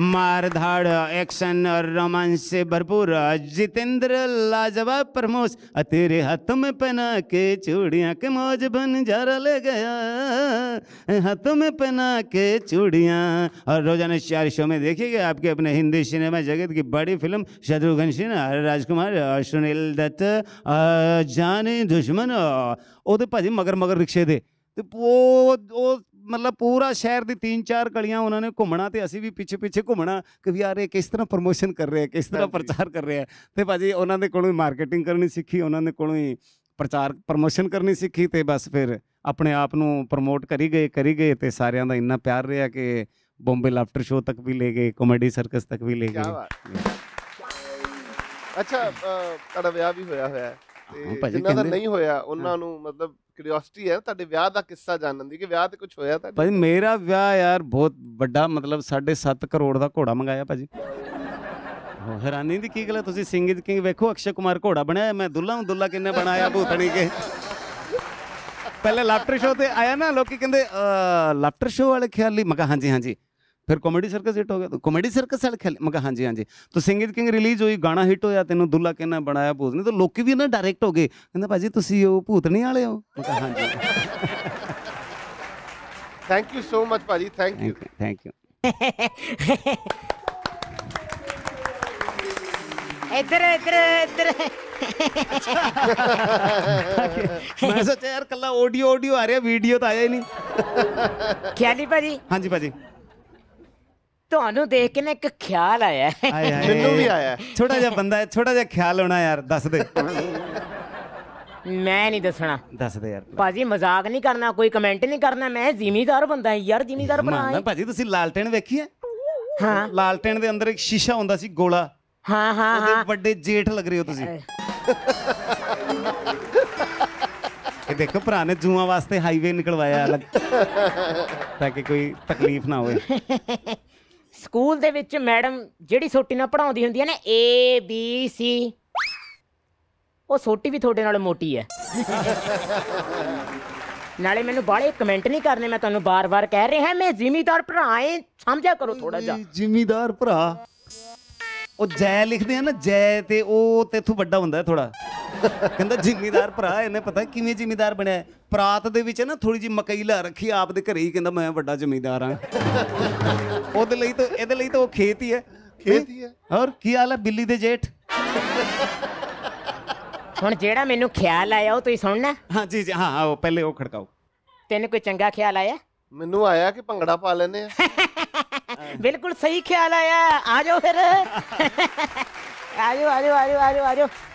मार धाड़ एक्शन और रोमांस से भरपूर जितेंद्र लाजवाब प्रमोश तेरे हाथों में पहना के चूड़िया के मौज बन जा रहा ले गया हाथों में पहना के चूड़िया और रोजाना चार शो में देखिएगा आपके अपने हिंदी सिनेमा जगत की बड़ी फिल्म शत्रुघ्न सिन्हा राजकुमार और सुनील दत्त जाने दुश्मन तो पाजी मगर मगर रिक्शे ਦੇ तो वो वो ਮਤਲਬ ਪੂਰਾ ਸ਼ਹਿਰ ਦੀ 3-4 ਕਲੀਆਂ ਉਹਨਾਂ ਨੇ ਘੁੰਮਣਾ ਤੇ ਅਸੀਂ ਵੀ ਪਿੱਛੇ ਪਿੱਛੇ ਘੁੰਮਣਾ ਕਿ ਵੀ ਯਾਰ ਇਹ ਕਿਸ ਤਰ੍ਹਾਂ ਪ੍ਰਮੋਸ਼ਨ ਕਰ ਰਿਹਾ ਕਿਸ ਤਰ੍ਹਾਂ ਪ੍ਰਚਾਰ ਕਰ ਰਿਹਾ ਤੇ ਭਾਜੀ ਉਹਨਾਂ ਦੇ ਕੋਲੋਂ ਹੀ ਮਾਰਕੀਟਿੰਗ ਕਰਨੀ ਸਿੱਖੀ ਉਹਨਾਂ ਦੇ ਕੋਲੋਂ ਹੀ ਪ੍ਰਚਾਰ ਪ੍ਰਮੋਸ਼ਨ ਕਰਨੀ ਸਿੱਖੀ ਤੇ ਬਸ ਫਿਰ ਆਪਣੇ ਆਪ ਨੂੰ ਪ੍ਰਮੋਟ ਕਰੀ ਗਏ ਕਰੀ ਗਏ ਤੇ ਸਾਰਿਆਂ ਦਾ ਇੰਨਾ ਪਿਆਰ ਰਿਹਾ ਕਿ ਬੰਬੇ ਲਾਫਟਰ ਸ਼ੋਅ ਤੱਕ ਵੀ ਲੈ ਗਏ ਕਾਮੇਡੀ ਸਰਕਸ ਤੱਕ ਵੀ ਲੈ ਗਏ ਅੱਛਾ ਤੁਹਾਡਾ ਵਿਆਹ ਵੀ ਹੋਇਆ ਹੋਇਆ ਹੈ ਤੇ ਜਿਨ੍ਹਾਂ ਦਾ ਨਹੀਂ ਹੋਇਆ ਉਹਨਾਂ ਨੂੰ ਮਤਲਬ ਕਿਉਰਿਓਸਿਟੀ ਹੈ ਤੁਹਾਡੇ ਵਿਆਹ ਦਾ ਕਿੱਸਾ ਜਾਣਨ ਦੀ ਕਿ ਵਿਆਹ ਤੇ ਕੁਝ ਹੋਇਆ ਤਾਂ ਭਾਈ ਮੇਰਾ ਵਿਆਹ ਯਾਰ ਬਹੁਤ ਵੱਡਾ ਮਤਲਬ 7.5 ਕਰੋੜ ਦਾ ਘੋੜਾ ਮੰਗਾਇਆ ਭਾਜੀ ਹੈਰਾਨੀ ਦੀ ਕੀ ਗੱਲ ਹੈ ਤੁਸੀਂ ਸਿੰਗਿੰਗ ਕਿੰਗ ਵੇਖੋ ਅਕਸ਼ੇ ਕੁਮਾਰ ਘੋੜਾ ਬਣਾਇਆ ਮੈਂ ਦੁੱਲਾ ਨੂੰ ਦੁੱਲਾ ਕਿੰਨੇ ਬਣਾਇਆ ਭੂਤਣੀ ਕੇ ਪਹਿਲੇ ਲਾਫਟਰ ਸ਼ੋਅ ਤੇ ਆਇਆ ਨਾ ਲੋਕੀ ਕਹਿੰਦੇ ਲਾਫਟਰ ਸ਼ੋਅ ਵਾਲੇ ਖਿਆਲੀ ਮੈਂ ਹਾਂਜੀ ਹਾਂਜੀ ਫਿਰ ਕਾਮੇਡੀ ਸਰਕਸ ਹਿੱਟ ਹੋ ਗਿਆ ਤਾਂ ਕਾਮੇਡੀ ਸਰਕਸ ਨਾਲ ਖੇਲ ਮੈਂ ਕਹਾ ਹਾਂਜੀ ਹਾਂਜੀ ਤਾਂ ਸਿੰਗਿਤ ਕਿੰਗ ਰਿਲੀਜ਼ ਹੋਈ ਗਾਣਾ ਹਿੱਟ ਹੋਇਆ ਤੈਨੂੰ ਦੁੱਲਾ ਕਹਿੰਨਾ ਬਣਾਇਆ ਭੂਤ ਨੇ ਤਾਂ ਲੋਕੀ ਵੀ ਨਾ ਡਾਇਰੈਕਟ ਹੋ ਗਏ ਕਹਿੰਦਾ ਭਾਜੀ ਤੁਸੀਂ ਉਹ ਭੂਤਨੀ ਵਾਲੇ ਹੋ ਮੈਂ ਕਹਾ ਹਾਂਜੀ ਥੈਂਕ ਯੂ ਸੋ ਮਚ ਭਾਜੀ ਥੈਂਕ ਯੂ ਥੈਂਕ ਯੂ ਇੱਧਰ ਇੱਧਰ ਇੱਧਰ ਮੈਂ ਸੋਚਿਆ ਯਾਰ ਕੱਲਾ ਆਡੀਓ ਆਡੀਓ ਆ ਰਿਹਾ ਵੀਡੀਓ ਤਾਂ ਆਇਆ ਹੀ ਨਹੀਂ ਕਿਆ ਭਾਜੀ ਹਾਂਜੀ ਭਾਜੀ ਤੁਹਾਨੂੰ ਦੇਖ ਕੇ ਨਾ ਇੱਕ ਖਿਆਲ ਆਇਆ ਹੈ ਮੈਨੂੰ ਵੀ ਆਇਆ ਛੋਟਾ ਜਿਹਾ ਬੰਦਾ ਹੈ ਛੋਟਾ ਜਿਹਾ ਖਿਆਲ ਹੋਣਾ ਯਾਰ ਦੱਸ ਦੇ ਮੈਂ ਨਹੀਂ ਦੱਸਣਾ ਦੱਸ ਦੇ ਯਾਰ ਭਾਜੀ ਮਜ਼ਾਕ ਨਹੀਂ ਕਰਨਾ ਕੋਈ ਕਮੈਂਟ ਨਹੀਂ ਕਰਨਾ ਮੈਂ ਜ਼ਿਮੀਦਾਰ ਬੰਦਾ ਯਾਰ ਜ਼ਿਮੀਦਾਰ ਬਣਾ ਹੈ ਭਾਜੀ ਤੁਸੀਂ ਲਾਲਟੇਨ ਵੇਖੀ ਹੈ ਹਾਂ ਲਾਲਟੇਨ ਦੇ ਅੰਦਰ ਇੱਕ ਸ਼ੀਸ਼ਾ ਹੁੰਦਾ ਸੀ ਗੋਲਾ ਹਾਂ ਹਾਂ ਉਹਦੇ ਵੱਡੇ ਜੇਠ ਲੱਗ ਰਹੇ ਹੋ ਤੁਸੀਂ ਇਹ ਦੇਖੋ ਭਰਾ ਨੇ ਜੂਆਂ ਵਾਸਤੇ ਹਾਈਵੇ ਨਿਕਲਵਾਇਆ ਤਾਂ ਕਿ ਕੋਈ ਤਕਲੀਫ ਨਾ ਹੋਵੇ ਸਕੂਲ ਦੇ ਵਿੱਚ ਮੈਡਮ ਜਿਹੜੀ ਸੋਟੀ ਨਾਲ ਪੜਾਉਂਦੀ ਹੁੰਦੀ ਹੈ ਨਾ ਏ ਬੀ ਸੀ ਉਹ ਸੋਟੀ ਵੀ ਤੁਹਾਡੇ ਨਾਲ ਮੋਟੀ ਹੈ ਨਾਲੇ ਮੈਨੂੰ ਬਾਹਲੇ ਕਮੈਂਟ ਨਹੀਂ ਕਰਨੇ ਮੈਂ ਤੁਹਾਨੂੰ ਬਾਰ-ਬਾਰ ਕਹਿ ਰਿਹਾ ਮੈਂ ਜ਼ਿਮੀਦਾਰ ਭਰਾ ਐ ਸਮਝਿਆ ਕਰੋ ਥੋੜਾ ਜਿਹਾ ਜ਼ਿਮੀਦਾਰ ਭਰਾ ਉਹ ਜੈ ਲਿਖਦੇ ਆ ਨਾ ਜੈ ਤੇ ਉਹ ਤੇਥੋਂ ਵੱਡਾ ਹੁੰਦਾ ਥੋੜਾ ਕਹਿੰਦਾ ਜ਼ਿਮੀਦਾਰ ਭਰਾ ਇਹਨੇ ਪਤਾ ਕਿਵੇਂ ਜ਼ਿਮੀਦਾਰ ਬਣਿਆ ਪ੍ਰਾਤ ਦੇ ਵਿੱਚ ਨਾ ਥੋੜੀ ਜੀ ਮਕਈ ਲਾ ਰੱਖੀ ਆਪ ਦੇ ਘਰੇ ਹੀ ਕਹਿੰਦਾ ਮੈਂ ਵੱਡਾ ਜ਼ਿਮੀਦਾਰ ਆ ਉਹਦੇ ਲਈ ਤਾਂ ਇਹਦੇ ਲਈ ਤਾਂ ਉਹ ਖੇਤ ਹੀ ਹੈ ਖੇਤ ਹੀ ਹੈ ਹੋਰ ਕੀ ਹਾਲ ਹੈ ਬਿੱਲੀ ਦੇ ਜੇਠ ਹੁਣ ਜਿਹੜਾ ਮੈਨੂੰ ਖਿਆਲ ਆਇਆ ਉਹ ਤੁਸੀਂ ਸੁਣਨਾ ਹਾਂ ਜੀ ਹਾਂ ਪਹਿਲੇ ਉਹ ਖੜਕਾਓ ਤੈਨੂੰ ਕੋਈ ਚੰਗਾ ਖਿਆਲ ਆਇਆ ਮੈਨੂੰ ਆਇਆ ਕਿ ਭੰਗੜਾ ਪਾ ਲੈਨੇ ਆ (laughs) ਬਿਲਕੁਲ ਸਹੀ ਖਿਆਲ ਆਇਆ ਆ ਜਾਓ ਫਿਰ ਆਜੋ ਆਜੋ ਆਜੋ ਆਜੋ ਆਜੋ